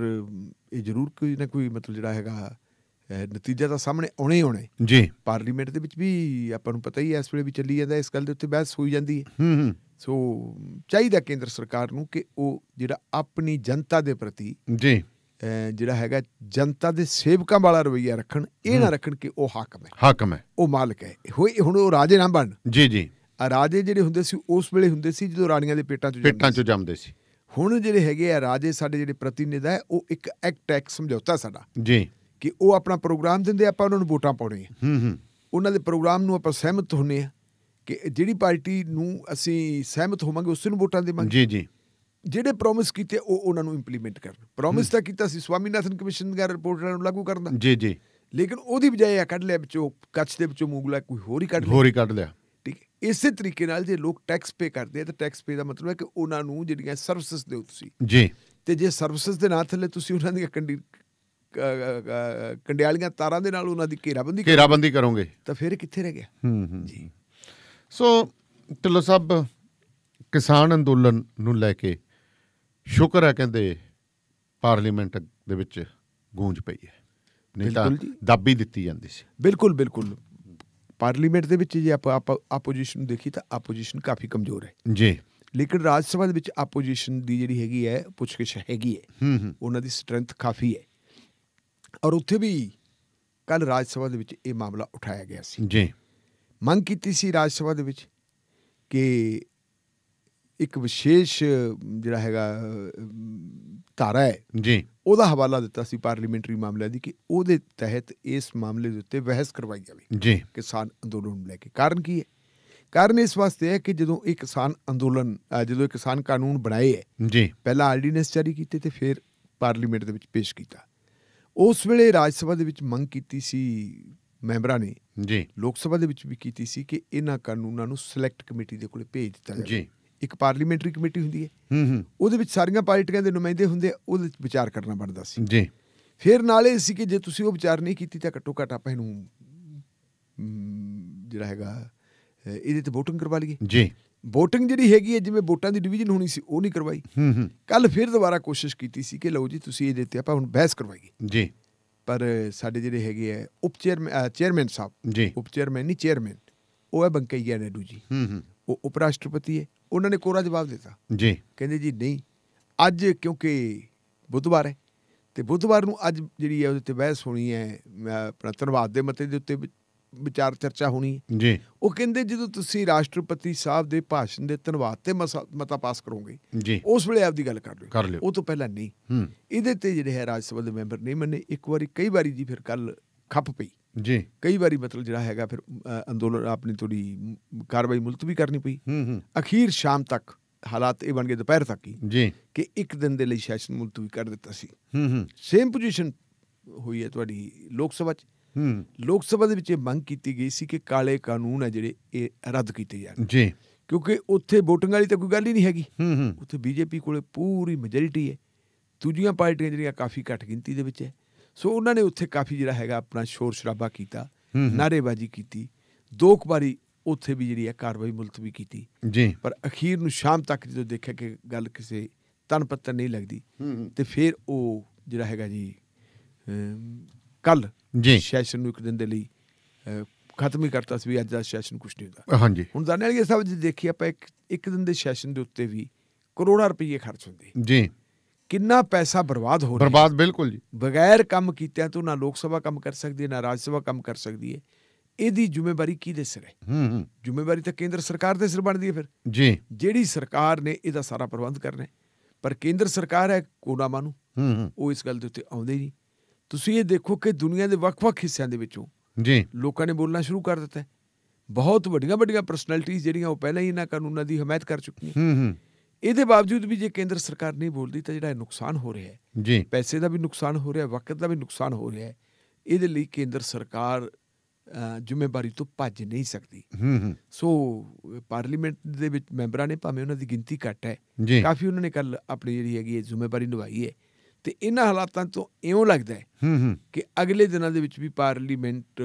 ਇਹ ਜ਼ਰੂਰ ਕੋਈ ਨਾ ਕੋਈ ਮਤਲਬ ਜਿਹੜਾ ਹੈਗਾ ਨਤੀਜਾ ਤਾਂ ਸਾਹਮਣੇ ਆਉਣੇ ਹੀ ਆਉਣੇ ਜੀ ਪਾਰਲੀਮੈਂਟ ਦੇ ਵਿੱਚ ਵੀ ਆਪਾਂ ਨੂੰ ਪਤਾ ਹੀ ਐ ਇਸ ਵੇਲੇ ਵੀ ਚੱਲੀ ਜਾਂਦਾ ਇਸ ਗੱਲ ਦੇ ਉੱਤੇ ਬਹਿਸ ਹੋਈ ਜਾਂਦੀ ਹੈ ਹੂੰ ਹੂੰ ਸੋ ਚਾਹੀਦਾ ਕੇਂਦਰ ਸਰਕਾਰ ਨੂੰ ਕਿ ਉਹ ਜਿਹੜਾ ਆਪਣੀ ਜਨਤਾ ਦੇ ਪ੍ਰਤੀ ਜੀ ਜਿਹੜਾ ਹੈਗਾ ਜਨਤਾ ਦੇ ਸੇਵਕਾਂ ਵਾਲਾ ਰਵਈਆ ਰੱਖਣ ਇਹ ਨਾ ਰੱਖਣ ਕਿ ਉਹ ਹਾਕਮ ਹੈ ਹਾਕਮ ਹੈ ਉਹ ਮਾਲਕ ਹੈ ਹੋਏ ਹੁਣ ਉਹ ਰਾਜੇ ਨਾ ਬਣ ਜੀ ਜੀ ਆ ਰਾਜੇ ਜਿਹੜੇ ਹੁੰਦੇ ਸੀ ਉਸ ਵੇਲੇ ਹੁੰਦੇ ਸੀ ਜਦੋਂ ਰਾਣੀਆਂ ਦੇ ਪੇਟਾਂ 'ਚ ਪੇਟਾਂ 'ਚ ਜੰਮਦੇ ਸੀ ਹੁਣ ਜਿਹੜੇ ਹੈਗੇ ਆ ਰਾਜੇ ਸਾਡੇ ਜਿਹੜੇ ਪ੍ਰਤੀਨਿਧ ਹੈ ਉਹ ਇੱਕ ਐਕਟ ਐਕ ਸਮਝੌਤਾ ਸਾਡਾ ਜੀ ਕਿ ਉਹ ਆਪਣਾ ਪ੍ਰੋਗਰਾਮ ਦਿੰਦੇ ਆਪਾਂ ਉਹਨਾਂ ਨੂੰ ਵੋਟਾਂ ਪਾਉਣੀ ਹੂੰ ਹੂੰ ਉਹਨਾਂ ਦੇ ਪ੍ਰੋਗਰਾਮ ਨੂੰ ਆਪਾਂ ਸਹਿਮਤ ਹੁੰਨੇ ਆ ਕਿ ਜਿਹੜੀ ਪਾਰਟੀ ਨੂੰ ਅਸੀਂ ਸਹਿਮਤ ਹੋਵਾਂਗੇ ਉਸ ਨੂੰ ਵੋਟਾਂ ਦੇਵਾਂਗੇ ਜੀ ਜੀ ਜਿਹੜੇ ਪ੍ਰੋਮਿਸ ਕੀਤੇ ਉਹ ਉਹਨਾਂ ਨੂੰ ਇੰਪਲੀਮੈਂਟ ਕਰਨ ਪ੍ਰੋਮਿਸ ਤਾਂ ਕੀਤਾ ਸੀ ਸਵਾਮੀਨਾਥਨ ਕਮਿਸ਼ਨ ਦੇ ਰਿਪੋਰਟ ਨੂੰ ਲਾਗੂ ਕਰਨ ਦਾ ਜੀ ਜੀ ਲੇਕਿਨ ਉਹਦੀ ਬਜਾਏ ਆ ਕੱਢ ਲਿਆ ਵਿੱਚੋਂ ਕੱਚ ਦੇ ਵਿੱਚੋਂ ਮੂਗਲਾ ਕੋਈ ਹੋਰ ਹੀ ਕੱਢ ਲਿਆ ਹੋਰ ਹੀ ਕੱਢ ਲਿਆ ਠੀਕ ਇਸੇ ਤਰੀਕੇ ਨਾਲ ਜੇ ਲੋਕ ਟੈਕਸ ਪੇ ਕਰਦੇ ਆ ਤਾਂ ਟੈਕਸ ਪੇ ਦਾ ਮਤਲਬ ਹੈ ਕਿ ਉਹਨਾਂ ਨੂੰ ਜਿਹੜੀਆਂ ਸਰਵਿਸਿਜ਼ ਦੇ ਤੁਸੀਂ ਜੀ ਤੇ ਜੇ ਸਰਵਿਸਿਜ਼ ਦੇ ਨਾਲ ਥੱਲੇ ਤੁਸੀਂ ਉਹਨਾਂ ਦੀਆਂ ਕੰਡੀ ਕੰਡਿਆਲੀਆਂ ਤਾਰਾਂ ਦੇ ਨਾਲ ਉਹਨਾਂ ਦੀ ਘੇਰਾਬੰਦੀ ਘੇਰਾਬੰਦੀ ਕਰੋਗੇ ਤਾਂ ਫਿਰ ਕਿੱਥੇ ਰਹਿ ਗਿਆ ਹੂੰ ਹੂੰ ਜੀ ਸੋ ਟਿਲੋ ਸਾਹਿਬ ਕਿਸਾਨ ਅੰਦੋਲਨ ਨੂੰ ਲੈ ਕੇ ਸ਼ੁਕਰ ਹੈ ਕਹਿੰਦੇ ਪਾਰਲੀਮੈਂਟ ਦੇ ਵਿੱਚ ਗੂੰਜ ਪਈ ਹੈ ਨਹੀਂ ਤਾਂ ਦਾਬੀ ਦਿੱਤੀ ਜਾਂਦੀ ਸੀ ਬਿਲਕੁਲ ਬਿਲਕੁਲ ਪਾਰਲੀਮੈਂਟ ਦੇ ਵਿੱਚ ਜੇ ਆਪਾਂ ਆਪੋਜੀਸ਼ਨ ਦੇਖੀ ਤਾਂ ਆਪੋਜੀਸ਼ਨ ਕਾਫੀ ਕਮਜ਼ੋਰ ਹੈ ਜੀ ਲੇਕਿਨ ਰਾਜ ਸਭਾ ਦੇ ਵਿੱਚ ਆਪੋਜੀਸ਼ਨ ਦੀ ਜਿਹੜੀ ਹੈਗੀ ਹੈ ਪੁੱਛਗਿਛ ਹੈਗੀ ਹੈ ਹੂੰ ਹੂੰ ਉਹਨਾਂ ਦੀ ਸਟਰੈਂਥ ਕਾਫੀ ਹੈ ਔਰ ਉੱਥੇ ਵੀ ਕੱਲ ਰਾਜ ਸਭਾ ਦੇ ਵਿੱਚ ਇਹ ਮਾਮਲਾ ਉਠਾਇਆ ਗਿਆ ਸੀ ਜੀ ਮੰਗ ਕੀਤੀ ਸੀ ਰਾਜ ਸਭਾ ਦੇ ਵਿੱਚ ਕਿ ਇੱਕ ਵਿਸ਼ੇਸ਼ ਜਿਹੜਾ ਹੈਗਾ ਧਾਰਾ ਹੈ ਜੀ ਉਹਦਾ ਹਵਾਲਾ ਦਿੱਤਾ ਸੀ ਪਾਰਲੀਮੈਂਟਰੀ ਮਾਮਲੇ ਦੀ ਕਿ ਉਹਦੇ ਤਹਿਤ ਇਸ ਮਾਮਲੇ ਦੇ ਉੱਤੇ ਬਹਿਸ ਕਰਵਾਈ ਜਾਵੇ ਜੀ ਕਿਸਾਨ ਅੰਦੋਲਨ ਨੂੰ ਲੈ ਕੇ ਕਾਰਨ ਕੀ ਹੈ ਕਾਰਨ ਇਸ ਵਾਸਤੇ ਹੈ ਕਿ ਜਦੋਂ ਇੱਕ ਕਿਸਾਨ ਅੰਦੋਲਨ ਜਦੋਂ ਇੱਕ ਕਿਸਾਨ ਕਾਨੂੰਨ ਬਣਾਏ ਹੈ ਜੀ ਪਹਿਲਾਂ ਆਰਡੀਨੈਂਸ ਜਾਰੀ ਕੀਤੇ ਤੇ ਫਿਰ ਪਾਰਲੀਮੈਂਟ ਦੇ ਵਿੱਚ ਪੇਸ਼ ਕੀਤਾ ਉਸ ਵੇਲੇ ਰਾਜ ਸਭਾ ਦੇ ਵਿੱਚ ਮੰਗ ਕੀਤੀ ਸੀ ਮੈਂਬਰਾਂ ਨੇ ਜੀ ਲੋਕ ਸਭਾ ਦੇ ਵਿੱਚ ਵੀ ਕੀਤੀ ਸੀ ਕਿ ਇਹਨਾਂ ਕਾਨੂੰਨਾਂ ਨੂੰ ਸਿਲੈਕਟ ਕਮੇਟੀ ਦੇ ਕੋਲੇ ਭੇਜ ਦਿੱਤਾ ਜਾਵੇ ਜੀ ਇੱਕ ਪਾਰਲੀਮੈਂਟਰੀ ਕਮੇਟੀ ਹੁੰਦੀ ਹੈ ਹੂੰ ਹੂੰ ਉਹਦੇ ਵਿੱਚ ਸਾਰੀਆਂ ਪਾਰਟੀਆਂ ਦੇ ਨੁਮਾਇੰਦੇ ਹੁੰਦੇ ਉਹਦੇ ਵਿੱਚ ਵਿਚਾਰ ਕਰਨਾ ਬਣਦਾ ਸੀ ਜੀ ਫਿਰ ਨਾਲੇ ਸੀ ਕਿ ਜੇ ਤੁਸੀਂ ਉਹ ਵਿਚਾਰ ਨਹੀਂ ਕੀਤੀ ਤਾਂ ਘੱਟੋ ਘੱਟ ਆਪਾਂ ਇਹਨੂੰ ਜਿਹੜਾ ਹੈਗਾ ਇਹਦੇ ਤੇ VOTING ਕਰਵਾ ਲਈਏ ਜੀ VOTING ਜਿਹੜੀ ਹੈਗੀ ਹੈ ਜਿਵੇਂ ਵੋਟਾਂ ਦੀ ਡਿਵੀਜ਼ਨ ਹੋਣੀ ਸੀ ਉਹ ਨਹੀਂ ਕਰਵਾਈ ਹੂੰ ਹੂੰ ਕੱਲ ਫਿਰ ਦੁਬਾਰਾ ਕੋਸ਼ਿਸ਼ ਕੀਤੀ ਸੀ ਕਿ ਲਓ ਜੀ ਤੁਸੀਂ ਇਹਦੇ ਤੇ ਆਪਾਂ ਹੁਣ ਬਹਿਸ ਕਰਵਾਈਏ ਜੀ ਪਰ ਸਾਡੇ ਜਿਹੜੇ ਹੈਗੇ ਆ ਉਪ ਚੇਅਰਮੈਨ ਸਾਹਿਬ ਜੀ ਉਪ ਚੇਅਰਮੈਨ ਨਹੀਂ ਚੇਅਰਮੈਨ ਉਹ ਹੈ ਬੰਕਈਆ ਡੂ ਜੀ ਹੂੰ ਹੂੰ ਉਹ ਉਪ ਰਾਸ਼ਟਰਪਤੀ ਹੈ ਉਹਨਾਂ ਨੇ ਕੋਰਾ ਜਵਾਬ ਦਿੱਤਾ ਜੀ ਕਹਿੰਦੇ ਜੀ ਨਹੀਂ ਅੱਜ ਕਿਉਂਕਿ ਬੁੱਧਵਾਰ ਹੈ ਤੇ ਬੁੱਧਵਾਰ ਨੂੰ ਅੱਜ ਜਿਹੜੀ ਹੈ ਉਹਦੇ ਤੇ ਬਹਿਸ ਹੋਣੀ ਹੈ ਆਪਣਾ ਧੰਨਵਾਦ ਦੇ ਮਤੇ ਦੇ ਉੱਤੇ ਵਿਚਾਰ ਚਰਚਾ ਹੋਣੀ ਹੈ ਜੀ ਉਹ ਕਹਿੰਦੇ ਜਦੋਂ ਤੁਸੀਂ ਰਾਸ਼ਟਰਪਤੀ ਸਾਹਿਬ ਦੇ ਭਾਸ਼ਣ ਦੇ ਧੰਨਵਾਦ ਤੇ ਮਤਾ ਪਾਸ ਕਰੋਗੇ ਜੀ ਉਸ ਵੇਲੇ ਆਪਦੀ ਗੱਲ ਕਰ ਲਿਓ ਉਹ ਤੋਂ ਪਹਿਲਾਂ ਨਹੀਂ ਇਹਦੇ ਤੇ ਜਿਹੜੇ ਹੈ ਰਾਜ ਸਭਾ ਦੇ ਮੈਂਬਰ ਨਹੀਂ ਮੰਨੇ ਇੱਕ ਵਾਰੀ ਕਈ ਵਾਰੀ ਜੀ ਫਿਰ ਕੱਲ ਖੱਪ ਪਈ ਜੀ ਕਈ ਵਾਰੀ ਮਤਲਬ ਜਿਹੜਾ ਹੈਗਾ ਫਿਰ ਅੰਦੋਲਨ ਆਪਣੀ ਥੋੜੀ ਕਾਰਵਾਈ ਮੁਲਤਵੀ ਕਰਨੀ ਪਈ ਹੂੰ ਹੂੰ ਅਖੀਰ ਸ਼ਾਮ ਤੱਕ ਹਾਲਾਤ ਇਹ ਬਣ ਗਏ ਦੁਪਹਿਰ ਤੱਕ ਹੀ ਜੀ ਕਿ ਇੱਕ ਦਿਨ ਦੇ ਲਈ ਸੈਸ਼ਨ ਮੁਲਤਵੀ ਕਰ ਦਿੱਤਾ ਸੀ ਹੂੰ ਹੂੰ ਸੇਮ ਪੋਜੀਸ਼ਨ ਹੋਈ ਹੈ ਤੁਹਾਡੀ ਲੋਕ ਸਭਾ 'ਚ ਹੂੰ ਲੋਕ ਸਭਾ ਦੇ ਵਿੱਚ ਇਹ ਮੰਗ ਕੀਤੀ ਗਈ ਸੀ ਕਿ ਕਾਲੇ ਕਾਨੂੰਨ ਹੈ ਜਿਹੜੇ ਇਹ ਰੱਦ ਕੀਤੇ ਜਾਣ ਜੀ ਕਿਉਂਕਿ ਉੱਥੇ VOTING ਵਾਲੀ ਤਾਂ ਕੋਈ ਗੱਲ ਹੀ ਨਹੀਂ ਹੈਗੀ ਹੂੰ ਹੂੰ ਉੱਥੇ ਬੀਜੇਪੀ ਕੋਲੇ ਪੂਰੀ ਮੈਜੋਰਿਟੀ ਹੈ ਦੂਜੀਆਂ ਪਾਰਟੀਆਂ ਜਿਹੜੀਆਂ ਕਾਫੀ ਘੱਟ ਗਿਣਤੀ ਦੇ ਵਿੱਚ ਹੈ ਸੋ ਉਹਨਾਂ ਨੇ ਉੱਥੇ ਕਾਫੀ ਜਿਹੜਾ ਹੈਗਾ ਆਪਣਾ ਸ਼ੋਰ ਸ਼ਰਾਬਾ ਕੀਤਾ ਨਾਰੇਬਾਜ਼ੀ ਕੀਤੀ ਦੋ ਵਾਰੀ ਉੱਥੇ ਵੀ ਜਿਹੜੀ ਹੈ ਕਾਰਵਾਈ ਮੁਲਤਵੀ ਕੀਤੀ ਜੀ ਪਰ ਅਖੀਰ ਨੂੰ ਸ਼ਾਮ ਤੱਕ ਜਦੋਂ ਦੇਖਿਆ ਕਿ ਗੱਲ ਕਿਸੇ ਤਨ ਪੱਤਰ ਨਹੀਂ ਲੱਗਦੀ ਤੇ ਫਿਰ ਉਹ ਜਿਹੜਾ ਹੈਗਾ ਜੀ ਕੱਲ ਜੀ ਸੈਸ਼ਨ ਨੂੰ ਇੱਕ ਦਿਨ ਦੇ ਲਈ ਖਤਮ ਹੀ ਕਰਤਾ ਸੀ ਵੀ ਅੱਜ ਦਾ ਸੈਸ਼ਨ ਕੁਝ ਨਹੀਂ ਹੁੰਦਾ ਹਾਂਜੀ ਹੁਣ ਜਾਣਨ ਵਾਲੀ ਸਭ ਜੀ ਦੇਖੀ ਆਪਾਂ ਇੱਕ ਇੱਕ ਦਿਨ ਦੇ ਸੈਸ਼ਨ ਦੇ ਉੱਤੇ ਵੀ ਕਰੋੜਾਂ ਰੁਪਏ ਖਰਚ ਹੁੰਦੇ ਜੀ ਕਿੰਨਾ ਪੈਸਾ ਬਰਬਾਦ ਹੋ ਰਿਹਾ ਬਰਬਾਦ ਬਿਲਕੁਲ ਜੀ ਬਗੈਰ ਕੰਮ ਕੀਤਿਆਂ ਤੂੰ ਨਾ ਲੋਕ ਸਭਾ ਕੰਮ ਕਰ ਸਕਦੀ ਹੈ ਨਾ ਰਾਜ ਸਭਾ ਕੰਮ ਕਰ ਸਕਦੀ ਹੈ ਇਹਦੀ ਜ਼ਿੰਮੇਵਾਰੀ ਕਿਹਦੇ ਸਿਰ ਹੈ ਹੂੰ ਹੂੰ ਜ਼ਿੰਮੇਵਾਰੀ ਤਾਂ ਕੇਂਦਰ ਸਰਕਾਰ ਦੇ ਸਿਰ ਬਣਦੀ ਹੈ ਫਿਰ ਜੀ ਜਿਹੜੀ ਸਰਕਾਰ ਨੇ ਇਹਦਾ ਸਾਰਾ ਪ੍ਰਬੰਧ ਕਰਨਾ ਪਰ ਕੇਂਦਰ ਸਰਕਾਰ ਹੈ ਕੋਨਾਮਾ ਨੂੰ ਹੂੰ ਉਹ ਇਸ ਗੱਲ ਦੇ ਉੱਤੇ ਆਉਂਦੇ ਨਹੀਂ ਤੁਸੀਂ ਇਹ ਦੇਖੋ ਕਿ ਦੁਨੀਆ ਦੇ ਵੱਖ-ਵੱਖ ਹਿੱਸਿਆਂ ਦੇ ਵਿੱਚੋਂ ਜੀ ਲੋਕਾਂ ਨੇ ਬੋਲਣਾ ਸ਼ੁਰੂ ਕਰ ਦਿੱਤਾ ਬਹੁਤ ਵੱਡੀਆਂ ਵੱਡੀਆਂ ਪਰਸਨੈਲਿਟੀਆਂ ਜਿਹੜੀਆਂ ਉਹ ਪਹਿਲਾਂ ਹੀ ਇਹਨਾਂ ਕਾਨੂੰਨਾਂ ਦੀ ਹਮਾਇਤ ਕਰ ਚੁੱਕੀਆਂ ਹੂੰ ਹੂੰ ਇਹਦੇ ਬਾਵਜੂਦ ਵੀ ਜੇ ਕੇਂਦਰ ਸਰਕਾਰ ਨਹੀਂ ਬੋਲਦੀ ਤਾਂ ਜਿਹੜਾ ਨੁਕਸਾਨ ਹੋ ਰਿਹਾ ਹੈ ਜੀ ਪੈਸੇ ਦਾ ਵੀ ਨੁਕਸਾਨ ਹੋ ਰਿਹਾ ਹੈ ਵਕਤ ਦਾ ਵੀ ਨੁਕਸਾਨ ਹੋ ਰਿਹਾ ਹੈ ਇਹਦੇ ਲਈ ਕੇਂਦਰ ਸਰਕਾਰ ਜ਼ਿੰਮੇਵਾਰੀ ਤੋਂ ਭੱਜ ਨਹੀਂ ਸਕਦੀ ਹੂੰ ਹੂੰ ਸੋ ਪਾਰਲੀਮੈਂਟ ਦੇ ਵਿੱਚ ਮੈਂਬਰਾਂ ਨੇ ਭਾਵੇਂ ਉਹਨਾਂ ਦੀ ਗਿਣਤੀ ਘੱਟ ਹੈ ਕਾਫੀ ਉਹਨਾਂ ਨੇ ਕੱਲ ਆਪਣੀ ਜਿਹੜੀ ਹੈਗੀ ਇਹ ਜ਼ਿੰਮੇਵਾਰੀ ਨਿਭਾਈ ਹੈ ਤੇ ਇਹਨਾਂ ਹਾਲਾਤਾਂ ਤੋਂ ਇਉਂ ਲੱਗਦਾ ਹੈ ਹੂੰ ਹੂੰ ਕਿ ਅਗਲੇ ਦਿਨਾਂ ਦੇ ਵਿੱਚ ਵੀ ਪਾਰਲੀਮੈਂਟ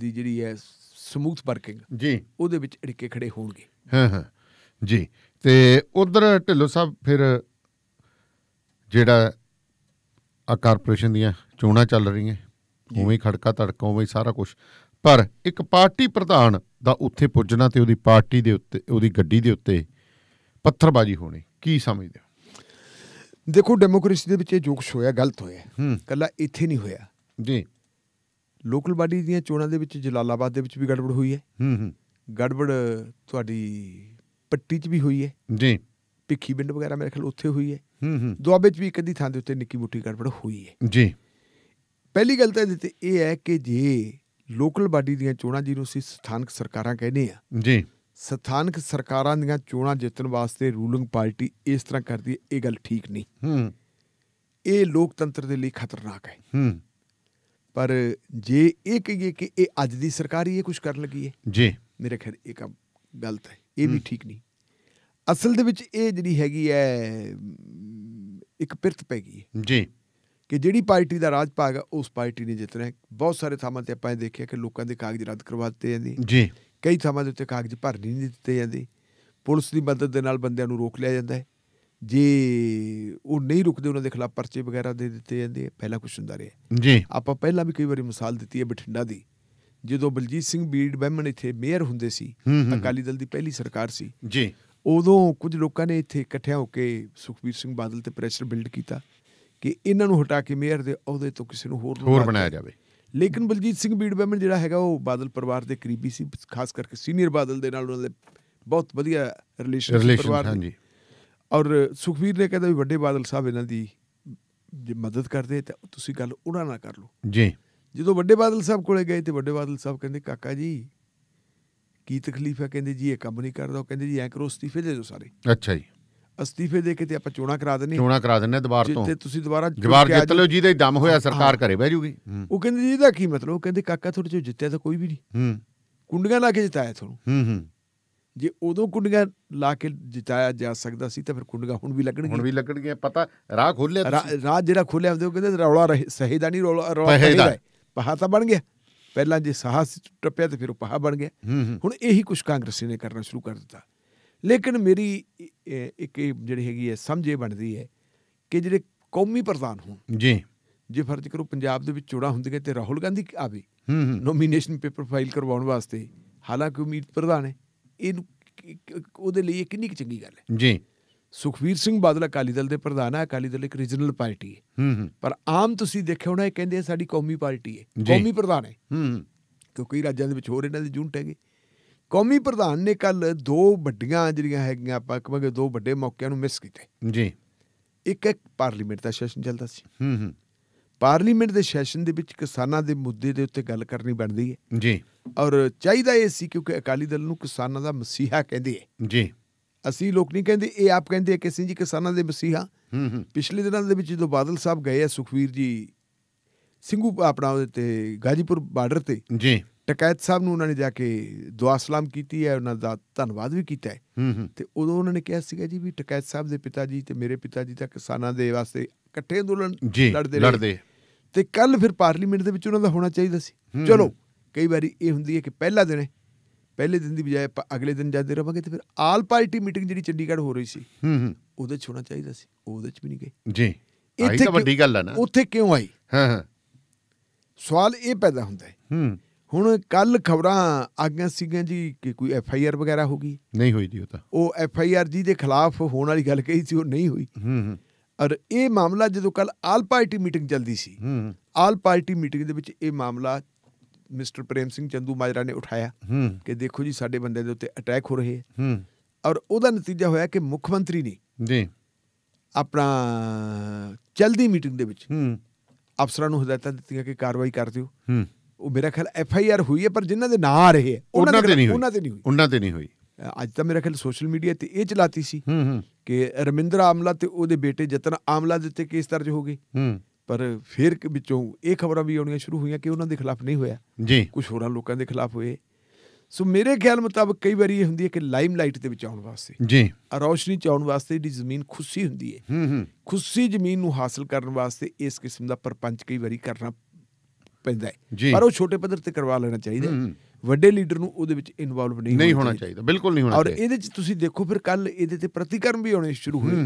ਦੀ ਜਿਹੜੀ ਹੈ ਸਮੂਥ ਵਰਕਿੰਗ ਜੀ ਉਹਦੇ ਵਿੱਚ ਅੜਿੱਕੇ ਖੜੇ ਹੋਣਗੇ ਹਾਂ ਹਾਂ ਜੀ ਤੇ ਉਧਰ ਢਿੱਲੋ ਸਾਹਿਬ ਫਿਰ ਜਿਹੜਾ ਆ ਕਾਰਪੋਰੇਸ਼ਨ ਦੀਆਂ ਚੋਣਾਂ ਚੱਲ ਰਹੀਆਂ ਉਵੇਂ ਹੀ ਖੜਕਾ ਧੜਕਾ ਉਵੇਂ ਹੀ ਸਾਰਾ ਕੁਝ ਪਰ ਇੱਕ ਪਾਰਟੀ ਪ੍ਰਧਾਨ ਦਾ ਉੱਥੇ ਪੁੱਜਣਾ ਤੇ ਉਹਦੀ ਪਾਰਟੀ ਦੇ ਉੱਤੇ ਉਹਦੀ ਗੱਡੀ ਦੇ ਉੱਤੇ ਪੱਥਰਬਾਜ਼ੀ ਹੋਣੀ ਕੀ ਸਮਝਦੇ ਹੋ ਦੇਖੋ ਡੈਮੋਕ੍ਰੇਸੀ ਦੇ ਵਿੱਚ ਇਹ ਜੋਕਸ ਹੋਇਆ ਗਲਤ ਹੋਇਆ ਕੱਲਾ ਇੱਥੇ ਨਹੀਂ ਹੋਇਆ ਜੀ ਲੋਕਲ ਬਾਡੀ ਦੀਆਂ ਚੋਣਾਂ ਦੇ ਵਿੱਚ ਜਲਾਲਾਬਾਦ ਦੇ ਵਿੱਚ ਵੀ ਗੜਬੜ ਹੋਈ ਹੈ ਹੂੰ ਹੂੰ ਗੜਬੜ ਤੁਹਾਡੀ ਪੱਟੀ 'ਚ ਵੀ ਹੋਈ ਹੈ ਜੀ ਭਿੱਖੀ ਬਿੰਡ ਵਗੈਰਾ ਮੇਰੇ ਖਿਆਲ ਉੱਥੇ ਹੋਈ ਹੈ ਹੂੰ ਹੂੰ ਦੁਆਬੇ 'ਚ ਵੀ ਇੱਕ ਅੱਧੀ ਥਾਂ ਦੇ ਉੱਤੇ ਨਿੱਕੀ ਮੁੱਠੀ ਗੜਬੜ ਹੋਈ ਹੈ ਜੀ ਪਹਿਲੀ ਗੱਲ ਤਾਂ ਇਹ ਇਹ ਹੈ ਕਿ ਜੇ ਲੋਕਲ ਬਾਡੀ ਦੀਆਂ ਚੋਣਾਂ ਜਿਹਨੂੰ ਅਸੀਂ ਸਥਾਨਕ ਸਰਕਾਰਾਂ ਕਹਿੰਦੇ ਆ ਜੀ ਸਥਾਨਕ ਸਰਕਾਰਾਂ ਦੀਆਂ ਚੋਣਾਂ ਜਿੱਤਣ ਵਾਸਤੇ ਰੂਲਿੰਗ ਪਾਰਟੀ ਇਸ ਤਰ੍ਹਾਂ ਕਰਦੀ ਹੈ ਇਹ ਗੱਲ ਠੀਕ ਨਹੀਂ ਹੂੰ ਇਹ ਲੋਕਤੰਤਰ ਦੇ ਲਈ ਖਤਰਨਾਕ ਹੈ ਹੂੰ ਪਰ ਜੇ ਇਹ ਕਹੀਏ ਕਿ ਇਹ ਅੱਜ ਦੀ ਸਰਕਾਰ ਹੀ ਇਹ ਕੁਝ ਕਰਨ ਲੱਗੀ ਹੈ ਜੀ ਮੇਰੇ ਖਿਆਲ ਇਹ ਕੰਮ ਗਲਤ ਹੈ ਇਹ ਵੀ ਠੀਕ ਨਹੀਂ ਅਸਲ ਦੇ ਵਿੱਚ ਇਹ ਜਿਹੜੀ ਹੈਗੀ ਹੈ ਇੱਕ ਪਿਰਤ ਪੈ ਗਈ ਹੈ ਜੀ ਕਿ ਜਿਹੜੀ ਪਾਰਟੀ ਦਾ ਰਾਜ ਭਾਗ ਹੈ ਉਸ ਪਾਰਟੀ ਨੇ ਜਿੱਤਣਾ ਹੈ ਬਹੁਤ ਸਾਰੇ ਥਾਵਾਂ ਤੇ ਆਪਾਂ ਇਹ ਦੇਖਿਆ ਕਿ ਲੋਕਾਂ ਦੇ ਕਾਗਜ਼ ਰੱਦ ਕਰਵਾ ਦਿੱਤੇ ਜਾਂਦੇ ਜੀ ਕਈ ਥਾਵਾਂ ਦੇ ਉੱਤੇ ਕਾਗਜ਼ ਭਰ ਨਹੀਂ ਦਿੱਤੇ ਜਾਂਦੇ ਪੁਲਿਸ ਦੀ ਮਦਦ ਦੇ ਨਾਲ ਬੰਦਿਆਂ ਨੂੰ ਰੋਕ ਲਿਆ ਜਾਂਦਾ ਹੈ ਜੇ ਉਹ ਨਹੀਂ ਰੁਕਦੇ ਉਹਨਾਂ ਦੇ ਖਿਲਾਫ ਪਰਚੇ ਵਗੈਰਾ ਦੇ ਦਿੱਤੇ ਜਾਂਦੇ ਪਹਿਲਾਂ ਕੁਝ ਹੁੰਦਾ ਰਿਹਾ ਜੀ ਆਪਾਂ ਪਹਿਲਾਂ ਵੀ ਕਈ ਵਾਰੀ ਮਿਸਾਲ ਦਿੱਤੀ ਹੈ ਬਠਿੰਡਾ ਦੀ ਜਦੋਂ ਬਲਜੀਤ ਸਿੰਘ ਬੀੜ ਬਹਿਮਣ ਇੱਥੇ ਮੇਅਰ ਹੁੰਦੇ ਸੀ ਅਕਾਲੀ ਦਲ ਦੀ ਪਹਿਲੀ ਸਰਕਾਰ ਸੀ ਜੀ ਉਦੋਂ ਕੁਝ ਲੋਕਾਂ ਨੇ ਇੱਥੇ ਇਕੱਠਿਆਂ ਹੋ ਕੇ ਸੁਖਬੀਰ ਸਿੰਘ ਬਾਦਲ ਤੇ ਪ੍ਰੈਸ਼ਰ ਬਿਲਡ ਕੀਤਾ ਕਿ ਇਹਨਾਂ ਨੂੰ ਹਟਾ ਕੇ ਮੇਅਰ ਦੇ ਅਹੁਦੇ ਤੋਂ ਕਿਸੇ ਨੂੰ ਹੋਰ ਹੋਰ ਬਣਾਇਆ ਜਾਵੇ ਲੇਕਿਨ ਬਲਜੀਤ ਸਿੰਘ ਬੀੜ ਬਹਿਮਣ ਜਿਹੜਾ ਹੈਗਾ ਉਹ ਬਾਦਲ ਪਰਿਵਾਰ ਦੇ ਕਰੀਬੀ ਸੀ ਖਾਸ ਕਰਕੇ ਸੀਨੀਅਰ ਬਾਦਲ ਦੇ ਨਾਲ ਉਹਨਾਂ ਦੇ ਬਹੁਤ ਵਧੀਆ ਰਿਲੇਸ਼ਨ ਪਰਿਵਾਰ ਹਾਂਜੀ ਔਰ ਸੁਖਵੀਰ ਨੇ ਕਹਿੰਦਾ ਵੀ ਵੱਡੇ ਬਾਦਲ ਸਾਹਿਬ ਇਹਨਾਂ ਦੀ ਜੇ ਮਦਦ ਕਰਦੇ ਤਾਂ ਤੁਸੀਂ ਗੱਲ ਉਹਨਾਂ ਨਾਲ ਕਰ ਲਓ ਜੀ ਜਦੋਂ ਵੱਡੇ ਬਾਦਲ ਸਾਹਿਬ ਕੋਲੇ ਗਏ ਤੇ ਵੱਡੇ ਬਾਦਲ ਸਾਹਿਬ ਕਹਿੰਦੇ ਕਾਕਾ ਜੀ ਕੀ ਤਕਲੀਫ ਹੈ ਕਹਿੰਦੇ ਜੀ ਇਹ ਕੰਮ ਨਹੀਂ ਕਰਦਾ ਉਹ ਕਹਿੰਦੇ ਜੀ ਐ ਕਰੋ ਅਸਤੀਫੇ ਦੇ ਦਿਓ ਸਾਰੇ ਅੱਛਾ ਜੀ ਅਸਤੀਫੇ ਦੇ ਕੇ ਤੇ ਆਪਾਂ ਚੋਣਾ ਕਰਾ ਦਿੰਨੇ ਚੋਣਾ ਕਰਾ ਦਿੰਨੇ ਦੁਬਾਰ ਤੋਂ ਤੇ ਤੁਸੀਂ ਦੁਬਾਰਾ ਦੁਬਾਰ ਜਿੱਤ ਲਿਓ ਜਿਹਦੇ ਹੀ ਦਮ ਹੋਇਆ ਸਰਕਾਰ ਘਰੇ ਬਹਿ ਜੂਗੀ ਉਹ ਕਹਿੰਦੇ ਜੀ ਇਹਦਾ ਕੀ ਮਤਲਬ ਉਹ ਕਹਿੰਦੇ ਕਾਕਾ ਤੁਹਾਡੇ ਚੋਂ ਜਿੱਤਿਆ ਤਾਂ ਕੋਈ ਵੀ ਨਹੀਂ ਹੂੰ ਕੁੰਡੀਆਂ ਲਾ ਕੇ ਜਿਤਾਇਆ ਤੁਹਾਨੂੰ ਹੂੰ ਹੂੰ ਜੇ ਉਦੋਂ ਕੁੰਡੀਆਂ ਲਾ ਕੇ ਜਿਤਾਇਆ ਜਾ ਸਕਦਾ ਸੀ ਤਾਂ ਫਿਰ ਕੁੰਡੀਆਂ ਹੁਣ ਵੀ ਲੱਗਣਗੀਆਂ ਹੁਣ ਵੀ ਲੱਗਣਗੀਆਂ ਪਤਾ ਰਾਹ ਖੋਲਿਆ ਰਾਹ ਜਿਹੜਾ ਖੋਲਿਆ ਉਹ ਕਹਿੰਦੇ ਰੌਲਾ ਸਹੀ ਦਾ ਨਹੀਂ ਰੌਲਾ ਰੌਲਾ ਨਹੀਂ ਦਾ ਪਹਾ ਤਾਂ ਬਣ ਗਿਆ ਪਹਿਲਾਂ ਜੇ ਸਾਹਸ ਟੱਪਿਆ ਤੇ ਫਿਰ ਉਹ ਪਹਾ ਬਣ ਗਿਆ ਹੁਣ ਇਹੀ ਕੁਝ ਕਾਂਗਰਸੀ ਨੇ ਕਰਨਾ ਸ਼ੁਰੂ ਕਰ ਦਿੱਤਾ ਲੇਕਿਨ ਮੇਰੀ ਇੱਕ ਜਿਹੜੀ ਹੈਗੀ ਹੈ ਸਮਝੇ ਬਣਦੀ ਹੈ ਕਿ ਜਿਹੜੇ ਕੌਮੀ ਪ੍ਰਧਾਨ ਹੋਣ ਜੀ ਜੇ ਫਰਜ਼ ਕਰੋ ਪੰਜਾਬ ਦੇ ਵਿੱਚ ਚੋੜਾ ਹੁੰਦੀਆਂ ਤੇ ਰਾਹੁਲ ਗਾਂਧੀ ਆਵੇ ਨੋਮੀਨੇਸ਼ਨ ਪੇਪਰ ਫਾਈਲ ਕਰਵਾਉਣ ਵਾਸਤੇ ਹਾਲਾਂਕਿ ਉਮੀਦ ਪ੍ਰਧਾਨ ਹੈ ਇਹਨੂੰ ਉਹਦੇ ਲਈ ਇਹ ਕਿੰਨੀ ਚੰਗੀ ਗੱਲ ਹੈ ਜੀ ਸੁਖਵੀਰ ਸਿੰਘ ਬਾਦਲ ਅਕਾਲੀ ਦਲ ਦੇ ਪ੍ਰਧਾਨ ਹੈ ਅਕਾਲੀ ਦਲ ਇੱਕ ਰੀਜਨਲ ਪਾਰਟੀ ਹੈ ਹੂੰ ਹੂੰ ਪਰ ਆਮ ਤੁਸੀਂ ਦੇਖਿਆ ਹੋਣਾ ਇਹ ਕਹਿੰਦੇ ਆ ਸਾਡੀ ਕੌਮੀ ਪਾਰਟੀ ਹੈ ਕੌਮੀ ਪ੍ਰਧਾਨ ਹੈ ਹੂੰ ਕਿਉਂਕਿ ਰਾਜਾਂ ਦੇ ਵਿੱਚ ਹੋਰ ਇਹਨਾਂ ਦੇ ਜੁੰਟ ਹੈਗੇ ਕੌਮੀ ਪ੍ਰਧਾਨ ਨੇ ਕੱਲ ਦੋ ਵੱਡੀਆਂ ਜਿਹੜੀਆਂ ਹੈਗੀਆਂ ਆਪਾਂ ਕਹਾਂਗੇ ਦੋ ਵੱਡੇ ਮੌਕਿਆਂ ਨੂੰ ਮਿਸ ਕੀਤੇ ਜੀ ਇੱਕ ਇੱਕ ਪਾਰਲੀਮੈਂਟ ਦਾ ਸੈਸ਼ਨ ਚੱਲਦਾ ਸੀ ਹੂੰ ਹੂੰ ਪਾਰਲੀਮੈਂਟ ਦੇ ਸੈਸ਼ਨ ਦੇ ਵਿੱਚ ਕਿਸਾਨਾਂ ਦੇ ਮੁੱਦੇ ਦੇ ਉੱਤੇ ਗੱਲ ਕਰਨੀ ਬਣਦੀ ਹੈ ਜੀ ਔਰ ਚਾਹੀਦਾ ਇਹ ਸੀ ਕਿਉਂਕਿ ਅਕਾਲੀ ਦਲ ਨੂੰ ਕਿਸਾਨਾਂ ਦਾ ਮਸੀਹਾ ਕਹਿੰਦੇ ਜੀ ਅਸੀਂ ਲੋਕ ਨਹੀਂ ਕਹਿੰਦੇ ਇਹ ਆਪ ਕਹਿੰਦੇ ਕਿ ਸਿੰਘ ਜੀ ਕਿਸਾਨਾਂ ਦੇ ਮਸੀਹਾ ਪਿਛਲੇ ਦਿਨਾਂ ਦੇ ਵਿੱਚ ਜਦੋਂ ਬਾਦਲ ਸਾਹਿਬ ਗਏ ਆ ਸੁਖਵੀਰ ਜੀ ਸਿੰਘੂ ਆਪਣਾ ਉਹਦੇ ਤੇ ਗਾਜੀਪੁਰ ਬਾਰਡਰ ਤੇ ਜੀ ਟਕੈਤ ਸਾਹਿਬ ਨੂੰ ਉਹਨਾਂ ਨੇ ਜਾ ਕੇ ਦੁਆ ਸਲਾਮ ਕੀਤੀ ਹੈ ਉਹਨਾਂ ਦਾ ਧੰਨਵਾਦ ਵੀ ਕੀਤਾ ਹੈ ਤੇ ਉਦੋਂ ਉਹਨਾਂ ਨੇ ਕਿਹਾ ਸੀਗਾ ਜੀ ਵੀ ਟਕੈਤ ਸਾਹਿਬ ਦੇ ਪਿਤਾ ਜੀ ਤੇ ਮੇਰੇ ਪਿਤਾ ਜੀ ਤਾਂ ਕਿਸਾਨਾਂ ਦੇ ਵਾਸਤੇ ਇਕੱਠੇ ਅੰਦੋਲਨ ਲੜਦੇ ਲੜਦੇ ਤੇ ਕੱਲ ਫਿਰ ਪਾਰਲੀਮੈਂਟ ਦੇ ਵਿੱਚ ਉਹਨਾਂ ਦਾ ਹੋਣਾ ਚਾਹੀਦਾ ਸੀ ਚਲੋ ਕਈ ਵਾਰੀ ਇਹ ਹੁੰਦੀ ਹੈ ਕਿ ਪਹਿਲਾ ਦਿਨ ਪਹਿਲੇ ਦਿਨ ਦੀ ਬਜਾਏ ਅਗਲੇ ਦਿਨ ਜਾਂਦੇ ਰਵਾਂਗੇ ਤੇ ਫਿਰ ਆਲ ਪਾਰਟੀ ਮੀਟਿੰਗ ਜਿਹੜੀ ਚੰਡੀਗੜ੍ਹ ਹੋ ਰਹੀ ਸੀ ਹੂੰ ਹੂੰ ਉਹਦੇ ਚ ਹੋਣਾ ਚਾਹੀਦਾ ਸੀ ਉਹਦੇ ਚ ਵੀ ਨਹੀਂ ਗਏ ਜੀ ਇੱਥੇ ਤਾਂ ਵੱਡੀ ਗੱਲ ਆ ਨਾ ਉੱਥੇ ਕਿਉਂ ਆਈ ਹਾਂ ਹਾਂ ਸਵਾਲ ਇਹ ਪੈਦਾ ਹੁੰਦਾ ਹੈ ਹੂੰ ਹੁਣ ਕੱਲ ਖਬਰਾਂ ਆ ਗਈਆਂ ਸੀਗੀਆਂ ਜੀ ਕਿ ਕੋਈ ਐਫ ਆਈ ਆਰ ਵਗੈਰਾ ਹੋ ਗਈ ਨਹੀਂ ਹੋਈ ਦੀ ਉਹ ਤਾਂ ਉਹ ਐਫ ਆਈ ਆਰ ਜੀ ਦੇ ਖਿਲਾਫ ਹੋਣ ਵਾਲੀ ਗੱਲ ਕਹੀ ਸੀ ਉਹ ਨਹੀਂ ਹੋਈ ਹੂੰ ਹੂੰ ਔਰ ਇਹ ਮਾਮਲਾ ਜਦੋਂ ਕੱਲ ਆਲ ਪਾਰਟੀ ਮੀਟਿੰਗ ਚੱਲਦੀ ਸੀ ਹੂੰ ਆਲ ਪਾਰਟੀ ਮੀਟਿੰਗ ਦੇ ਵਿੱਚ ਇਹ ਮਾਮਲਾ ਮਿਸਟਰ ਪ੍ਰੇਮ ਸਿੰਘ ਚੰਦੂ ਮਾਜਰਾ ਨੇ ਉਠਾਇਆ ਕਿ ਦੇਖੋ ਜੀ ਸਾਡੇ ਬੰਦੇ ਦੇ ਉੱਤੇ ਅਟੈਕ ਹੋ ਰਹੇ ਹੈ ਔਰ ਉਹਦਾ ਨਤੀਜਾ ਹੋਇਆ ਕਿ ਮੁੱਖ ਮੰਤਰੀ ਨੇ ਜੀ ਆਪਣਾ ਜਲਦੀ ਮੀਟਿੰਗ ਦੇ ਵਿੱਚ ਅਫਸਰਾਂ ਨੂੰ ਹਦਾਇਤਾਂ ਦਿੱਤੀਆਂ ਕਿ ਕਾਰਵਾਈ ਕਰ ਦਿਓ ਉਹ ਮੇਰਾ ਖਿਆਲ ਐਫ ਆਈ ਆਰ ਹੋਈ ਹੈ ਪਰ ਜਿਨ੍ਹਾਂ ਦੇ ਨਾਂ ਆ ਰਹੇ ਹੈ ਉਹਨਾਂ ਤੇ ਨਹੀਂ ਹੋਈ ਉਹਨਾਂ ਤੇ ਨਹੀਂ ਹੋਈ ਉਹਨਾਂ ਤੇ ਨਹੀਂ ਹੋਈ ਅੱਜ ਤਾਂ ਮੇਰਾ ਖਿਆਲ ਸੋਸ਼ਲ ਮੀਡੀਆ ਤੇ ਇਹ ਚਲਾਤੀ ਸੀ ਕਿ ਰਮਿੰਦਰ ਆਮਲਾ ਤੇ ਉਹਦੇ ਬੇਟੇ ਜਤਨ ਆਮਲਾ ਦੇ ਉੱਤੇ ਕੇਸ ਦਰਜ ਹੋ ਗਏ ਪਰ ਫਿਰ ਵਿੱਚੋਂ ਇਹ ਖਬਰਾਂ ਵੀ ਆਉਣੀਆਂ ਸ਼ੁਰੂ ਹੋਈਆਂ ਕਿ ਉਹਨਾਂ ਦੇ ਖਿਲਾਫ ਨਹੀਂ ਹੋਇਆ ਜੀ ਕੁਝ ਹੋਰਾਂ ਲੋਕਾਂ ਦੇ ਖਿਲਾਫ ਹੋਏ ਸੋ ਮੇਰੇ ਖਿਆਲ ਮੁਤਾਬਕ ਕਈ ਵਾਰੀ ਇਹ ਹੁੰਦੀ ਹੈ ਕਿ ਲਾਈਮ ਲਾਈਟ ਦੇ ਵਿੱਚ ਆਉਣ ਵਾਸਤੇ ਜੀ ਰੌਸ਼ਨੀ ਚ ਆਉਣ ਵਾਸਤੇ ਜਿਹੜੀ ਜ਼ਮੀਨ ਖੁੱਸੀ ਹੁੰਦੀ ਹੈ ਹੂੰ ਹੂੰ ਖੁੱਸੀ ਜ਼ਮੀਨ ਨੂੰ ਹਾਸਲ ਕਰਨ ਵਾਸਤੇ ਇਸ ਕਿਸਮ ਦਾ ਪਰਪੰਚ ਕਈ ਵਾਰੀ ਕਰਨਾ ਪੈਂਦਾ ਹੈ ਪਰ ਉਹ ਛੋਟੇ ਪੱਧਰ ਤੇ ਕਰਵਾ ਲੈਣਾ ਚਾਹੀਦਾ ਵੱਡੇ ਲੀਡਰ ਨੂੰ ਉਹਦੇ ਵਿੱਚ ਇਨਵੋਲਵ ਨਹੀਂ ਨਹੀਂ ਹੋਣਾ ਚਾਹੀਦਾ ਬਿਲਕੁਲ ਨਹੀਂ ਹੋਣਾ ਚਾਹੀਦਾ ਔਰ ਇਹਦੇ ਵਿੱਚ ਤੁਸੀਂ ਦੇਖੋ ਫਿਰ ਕੱਲ ਇਹਦੇ ਤੇ ਪ੍ਰਤੀਕਰਮ ਵੀ ਆਉਣੇ ਸ਼ੁਰੂ ਹੋਏ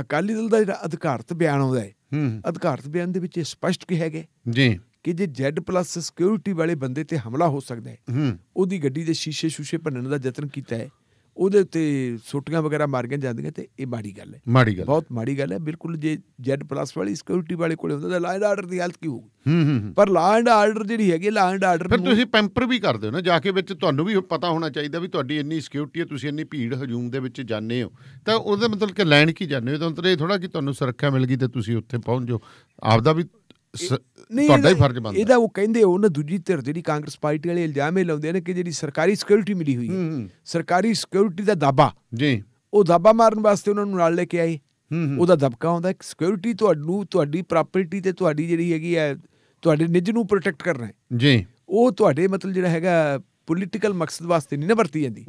ਅਕਾਲੀ ਦਲ ਦਾ ਜਿਹੜਾ ਅਧਿਕਾਰਤ ਬਿਆਨ ਆਉਂਦਾ ਹੈ ਅਧਿਕਾਰਤ ਬਿਆਨ ਦੇ ਵਿੱਚ ਇਹ ਸਪਸ਼ਟ ਕਿਹਾ ਗਿਆ ਜੀ ਕਿ ਜੇ ਪਲੱਸ ਸਿਕਿਉਰਿਟੀ ਵਾਲੇ ਬੰਦੇ ਤੇ ਹਮਲਾ ਹੋ ਸਕਦਾ ਹੈ ਉਹਦੀ ਗੱਡੀ ਦੇ ਸ਼ੀਸ਼ੇ ਸ਼ੂਸ਼ੇ ਭੰਨਣ ਦਾ ਯਤਨ ਕੀਤਾ ਹੈ ਉਹਦੇ ਉੱਤੇ ਸੋਟੀਆਂ ਵਗੈਰਾ ਮਾਰੀਆਂ ਜਾਂਦੀਆਂ ਤੇ ਇਹ ਮਾੜੀ ਗੱਲ ਹੈ ਮਾੜੀ ਗੱਲ ਬਹੁਤ ਮਾੜੀ ਗੱਲ ਹੈ ਬਿਲਕੁਲ ਜੇ Z+ ਵਾਲੀ ਸਿਕਿਉਰਿਟੀ ਵਾਲੇ ਕੋਲੇ ਹੁੰਦਾ ਤਾਂ ਲਾ ਆਰਡਰ ਦੀ ਹਾਲਤ ਕੀ ਹੋਊਗੀ ਪਰ ਲਾ ਆਰਡਰ ਜਿਹੜੀ ਹੈਗੀ ਲਾ ਆਰਡਰ ਫਿਰ ਤੁਸੀਂ ਪੈਂਪਰ ਵੀ ਕਰਦੇ ਹੋ ਨਾ ਜਾ ਕੇ ਵਿੱਚ ਤੁਹਾਨੂੰ ਵੀ ਪਤਾ ਹੋਣਾ ਚਾਹੀਦਾ ਵੀ ਤੁਹਾਡੀ ਇੰਨੀ ਸਿਕਿਉਰਿਟੀ ਹੈ ਤੁਸੀਂ ਇੰਨੀ ਭੀੜ ਹਜੂਮ ਦੇ ਵਿੱਚ ਜਾਂਦੇ ਹੋ ਤਾਂ ਉਹਦਾ ਮਤਲਬ ਕਿ ਲੈਣ ਕੀ ਜਾਂਦੇ ਹੋ ਤਾਂ ਤਰੇ ਥੋੜਾ ਕਿ ਤੁਹਾਨੂੰ ਸੁਰੱਖਿਆ ਮਿਲ ਗਈ ਤੇ ਤੁਸੀਂ ਉੱਥੇ ਪਹੁੰਚ ਜਾਓ ਆਪਦਾ ਵੀ ਤੁਹਾਡਾ ਹੀ ਫਰਜ਼ ਬਣਦਾ ਇਹਦਾ ਉਹ ਕਹਿੰਦੇ ਉਹ ਨਾ ਦੂਜੀ ਧਿਰ ਜਿਹੜੀ ਕਾਂਗਰਸ ਪਾਰਟੀ ਵਾਲੇ ਇਲਜ਼ਾਮ ਇਹ ਲਾਉਂਦੇ ਨੇ ਕਿ ਜਿਹੜੀ ਸਰਕਾਰੀ ਸਿਕਿਉਰਿਟੀ ਮਿਲੀ ਹੋਈ ਹੈ ਸਰਕਾਰੀ ਸਿਕਿਉਰਿਟੀ ਦਾ ਦਾਬਾ ਜੀ ਉਹ ਦਾਬਾ ਮਾਰਨ ਵਾਸਤੇ ਉਹਨਾਂ ਨੂੰ ਨਾਲ ਲੈ ਕੇ ਆਏ ਉਹਦਾ ਦਬਕਾ ਹੁੰਦਾ ਇੱਕ ਸਿਕਿਉਰਿਟੀ ਤੁਹਾਨੂੰ ਤੁਹਾਡੀ ਪ੍ਰਾਪਰਟੀ ਤੇ ਤੁਹਾਡੀ ਜਿਹੜੀ ਹੈਗੀ ਹੈ ਤੁਹਾਡੇ ਨਿੱਜ ਨੂੰ ਪ੍ਰੋਟੈਕਟ ਕਰਨਾ ਹੈ ਜੀ ਉਹ ਤੁਹਾਡੇ ਮਤਲਬ ਜਿਹੜਾ ਹੈਗਾ ਪੋਲੀਟੀਕਲ ਮਕਸਦ ਵਾਸਤੇ ਨਹੀਂ ਨਾ ਵਰਤੀ ਜਾਂਦੀ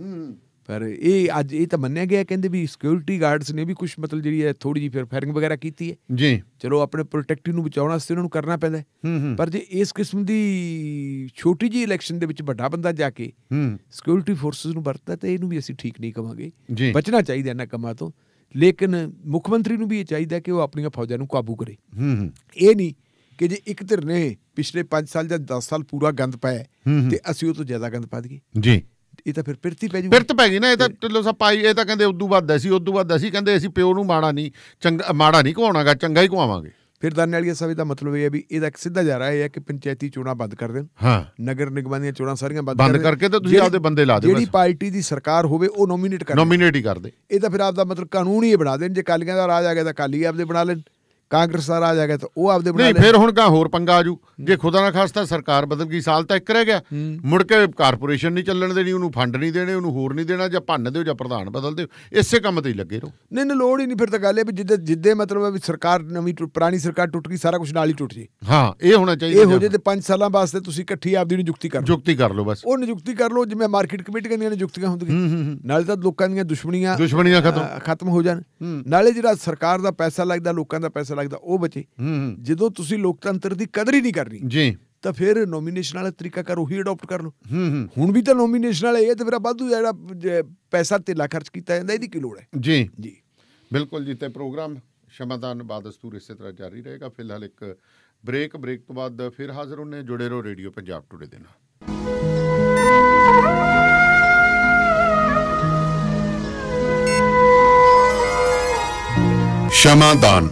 ਪਰ ਇਹ ਅੱਜ ਇਹ ਤਾਂ ਮੰਨਿਆ ਗਿਆ ਕਹਿੰਦੇ ਵੀ ਸਿਕਿਉਰਿਟੀ ਗਾਰਡਸ ਨੇ ਵੀ ਕੁਝ ਮਤਲਬ ਜਿਹੜੀ ਹੈ ਥੋੜੀ ਜੀ ਫਿਰ ਫਾਇਰਿੰਗ ਵਗੈਰਾ ਕੀਤੀ ਹੈ ਜੀ ਚਲੋ ਆਪਣੇ ਪ੍ਰੋਟੈਕਟਿਵ ਨੂੰ ਬਚਾਉਣ ਵਾਸਤੇ ਉਹਨਾਂ ਨੂੰ ਕਰਨਾ ਪੈਂਦਾ ਪਰ ਜੇ ਇਸ ਕਿਸਮ ਦੀ ਛੋਟੀ ਜੀ ਇਲੈਕਸ਼ਨ ਦੇ ਵਿੱਚ ਵੱਡਾ ਬੰਦਾ ਜਾ ਕੇ ਸਿਕਿਉਰਿਟੀ ਫੋਰਸਸ ਨੂੰ ਵਰਤਦਾ ਤੇ ਇਹਨੂੰ ਵੀ ਅਸੀਂ ਠੀਕ ਨਹੀਂ ਕਵਾਂਗੇ ਬਚਣਾ ਚਾਹੀਦਾ ਇਹਨਾਂ ਕੰਮਾਂ ਤੋਂ ਲੇਕਿਨ ਮੁੱਖ ਮੰਤਰੀ ਨੂੰ ਵੀ ਇਹ ਚਾਹੀਦਾ ਕਿ ਉਹ ਆਪਣੀਆਂ ਫੌਜਾਂ ਨੂੰ ਕਾਬੂ ਕਰੇ ਇਹ ਨਹੀਂ ਕਿ ਜੇ ਇੱਕ ਧਿਰ ਨੇ ਪਿਛਲੇ 5 ਸਾਲ ਜਾਂ 10 ਸਾਲ ਪੂਰਾ ਗੰਦ ਪਾਇਆ ਤੇ ਅਸੀਂ ਉਹ ਤੋਂ ਜ਼ਿਆਦਾ ਗੰਦ ਪਾ ਦਈਏ ਜੀ ਇਹ ਤਾਂ ਫਿਰ ਪਿਰਤੀ ਪੈ ਜੂ ਪਿਰਤ ਪੈ ਗਈ ਨਾ ਇਹ ਤਾਂ ਢਿੱਲੋ ਸਾਹਿਬ ਪਾਈ ਇਹ ਤਾਂ ਕਹਿੰਦੇ ਉਦੋਂ ਵੱਧ ਸੀ ਉਦੋਂ ਵੱਧ ਸੀ ਕਹਿੰਦੇ ਅਸੀਂ ਪਿਓ ਨੂੰ ਮਾੜਾ ਨਹੀਂ ਚੰਗਾ ਮਾੜਾ ਨਹੀਂ ਕਹਾਉਣਾਗਾ ਚੰਗਾ ਹੀ ਘਵਾਵਾਂਗੇ ਫਿਰ ਦਾਨੇ ਵਾਲੀ ਸਭ ਦਾ ਮਤਲਬ ਇਹ ਹੈ ਵੀ ਇਹਦਾ ਇੱਕ ਸਿੱਧਾ ਜਾ ਰਿਹਾ ਹੈ ਕਿ ਪੰਚਾਇਤੀ ਚੋਣਾਂ ਬੰਦ ਕਰ ਦੇਣ ਹਾਂ ਨਗਰ ਨਿਗਮਾਂ ਦੀਆਂ ਚੋਣਾਂ ਸਾਰੀਆਂ ਬੰਦ ਬੰਦ ਕਰਕੇ ਤਾਂ ਤੁਸੀਂ ਆਪਦੇ ਬੰਦੇ ਲਾ ਦਿਓ ਜਿਹੜੀ ਪਾਰਟੀ ਦੀ ਸਰਕਾਰ ਹੋਵੇ ਉਹ ਨੋਮੀਨੇਟ ਕਰ ਦੇ ਨੋਮੀਨੇਟ ਹੀ ਕਰ ਦੇ ਇਹ ਤਾਂ ਫਿਰ ਆਪਦਾ ਮਤਲਬ ਕਾਨੂੰਨ ਹੀ ਬਣਾ ਦੇਣ ਜੇ ਕਾਲੀਆਂ ਦਾ ਰਾਜ ਆ ਗਿਆ ਤਾਂ ਕਾਲੀ ਆਪਦੇ ਬਣਾ ਲੈਣ ਕਾਂਗਰਸ ਦਾ ਰਾਜ ਆ ਗਿਆ ਤਾਂ ਉਹ ਆਪਦੇ ਬਣਾ ਲੈ ਨਹੀਂ ਫਿਰ ਹੁਣ ਕਾ ਹੋਰ ਪੰਗਾ ਆਜੂ ਜੇ ਖੁਦਾ ਨਾ ਖਾਸਤਾ ਸਰਕਾਰ ਬਦਲ ਗਈ ਸਾਲ ਤਾਂ ਇੱਕ ਰਹਿ ਗਿਆ ਮੁੜ ਕੇ ਕਾਰਪੋਰੇਸ਼ਨ ਨਹੀਂ ਚੱਲਣ ਦੇਣੀ ਉਹਨੂੰ ਫੰਡ ਨਹੀਂ ਦੇਣੇ ਉਹਨੂੰ ਹੋਰ ਨਹੀਂ ਦੇਣਾ ਜਾਂ ਭੰਨ ਦਿਓ ਜਾਂ ਪ੍ਰਧਾਨ ਬਦਲ ਦਿਓ ਇਸੇ ਕੰਮ ਤੇ ਹੀ ਲੱਗੇ ਰਹੋ ਨਹੀਂ ਨਹੀਂ ਲੋੜ ਹੀ ਨਹੀਂ ਫਿਰ ਤਾਂ ਗੱਲ ਇਹ ਵੀ ਜਿੱਦੇ ਜਿੱਦੇ ਮਤਲਬ ਵੀ ਸਰਕਾਰ ਨਵੀਂ ਪੁਰਾਣੀ ਸਰਕਾਰ ਟੁੱਟ ਗਈ ਸਾਰਾ ਕੁਝ ਨਾਲ ਹੀ ਟੁੱਟ ਜੇ ਹਾਂ ਇਹ ਹੋਣਾ ਚਾਹੀਦਾ ਇਹ ਹੋ ਜੇ ਤੇ 5 ਸਾਲਾਂ ਵਾਸਤੇ ਤੁਸੀਂ ਇਕੱਠੀ ਆਪਦੀ ਨਿਯੁਕਤੀ ਕਰ ਲਓ ਨਿਯੁਕਤੀ ਕਰ ਲਓ ਬਸ ਉਹ ਨਿਯੁਕਤੀ ਕਰ ਲਓ ਜਿਵੇਂ ਮਾਰਕੀਟ ਕਮੇਟੀਆਂ ਦੀਆਂ ਨਿਯੁਕਤੀਆਂ ਹੁੰਦੀਆਂ ਨਾਲੇ ਤਾਂ ਲੋਕਾਂ ਦੀਆਂ ਦੁਸ਼ਮਣੀਆਂ ਦੁਸ਼ਮਣੀਆਂ ਖਤਮ ਖਤਮ ਹੋ ਜਾਣ ਨਾਲੇ ਜਿਹੜਾ ਸਰਕਾਰ ਦਾ ਪੈਸਾ ਲੱਗਦਾ ਲੋਕਾਂ ਦਾ ਪੈਸਾ ਪੈਸਾ ਲੱਗਦਾ ਉਹ ਬਚੇ ਜਦੋਂ ਤੁਸੀਂ ਲੋਕਤੰਤਰ ਦੀ ਕਦਰ ਹੀ ਨਹੀਂ ਕਰਨੀ ਜੀ ਤਾਂ ਫਿਰ ਨੋਮੀਨੇਸ਼ਨ ਵਾਲਾ ਤਰੀਕਾ ਕਰ ਉਹੀ ਅਡਾਪਟ ਕਰ ਲਓ ਹੁਣ ਵੀ ਤਾਂ ਨੋਮੀਨੇਸ਼ਨ ਵਾਲਾ ਇਹ ਤੇ ਫਿਰ ਵਾਧੂ ਜਿਹੜਾ ਪੈਸਾ ਤੇ ਲਾ ਖਰਚ ਕੀਤਾ ਜਾਂਦਾ ਇਹਦੀ ਕੀ ਲੋੜ ਹੈ ਜੀ ਜੀ ਬਿਲਕੁਲ ਜੀ ਤੇ ਪ੍ਰੋਗਰਾਮ ਸ਼ਮਦਾਨ ਬਾਦਸਤੂਰ ਇਸੇ ਤਰ੍ਹਾਂ ਜਾਰੀ ਰਹੇਗਾ ਫਿਲਹਾਲ ਇੱਕ ਬ੍ਰੇਕ ਬ੍ਰੇਕ ਤੋਂ ਬਾਅਦ ਫਿਰ ਹਾਜ਼ਰ ਹੁੰਨੇ ਜੁੜੇ ਰਹੋ ਰੇਡੀਓ ਪੰਜਾਬ ਟੁਡੇ ਦੇ ਨਾਲ Shamadan.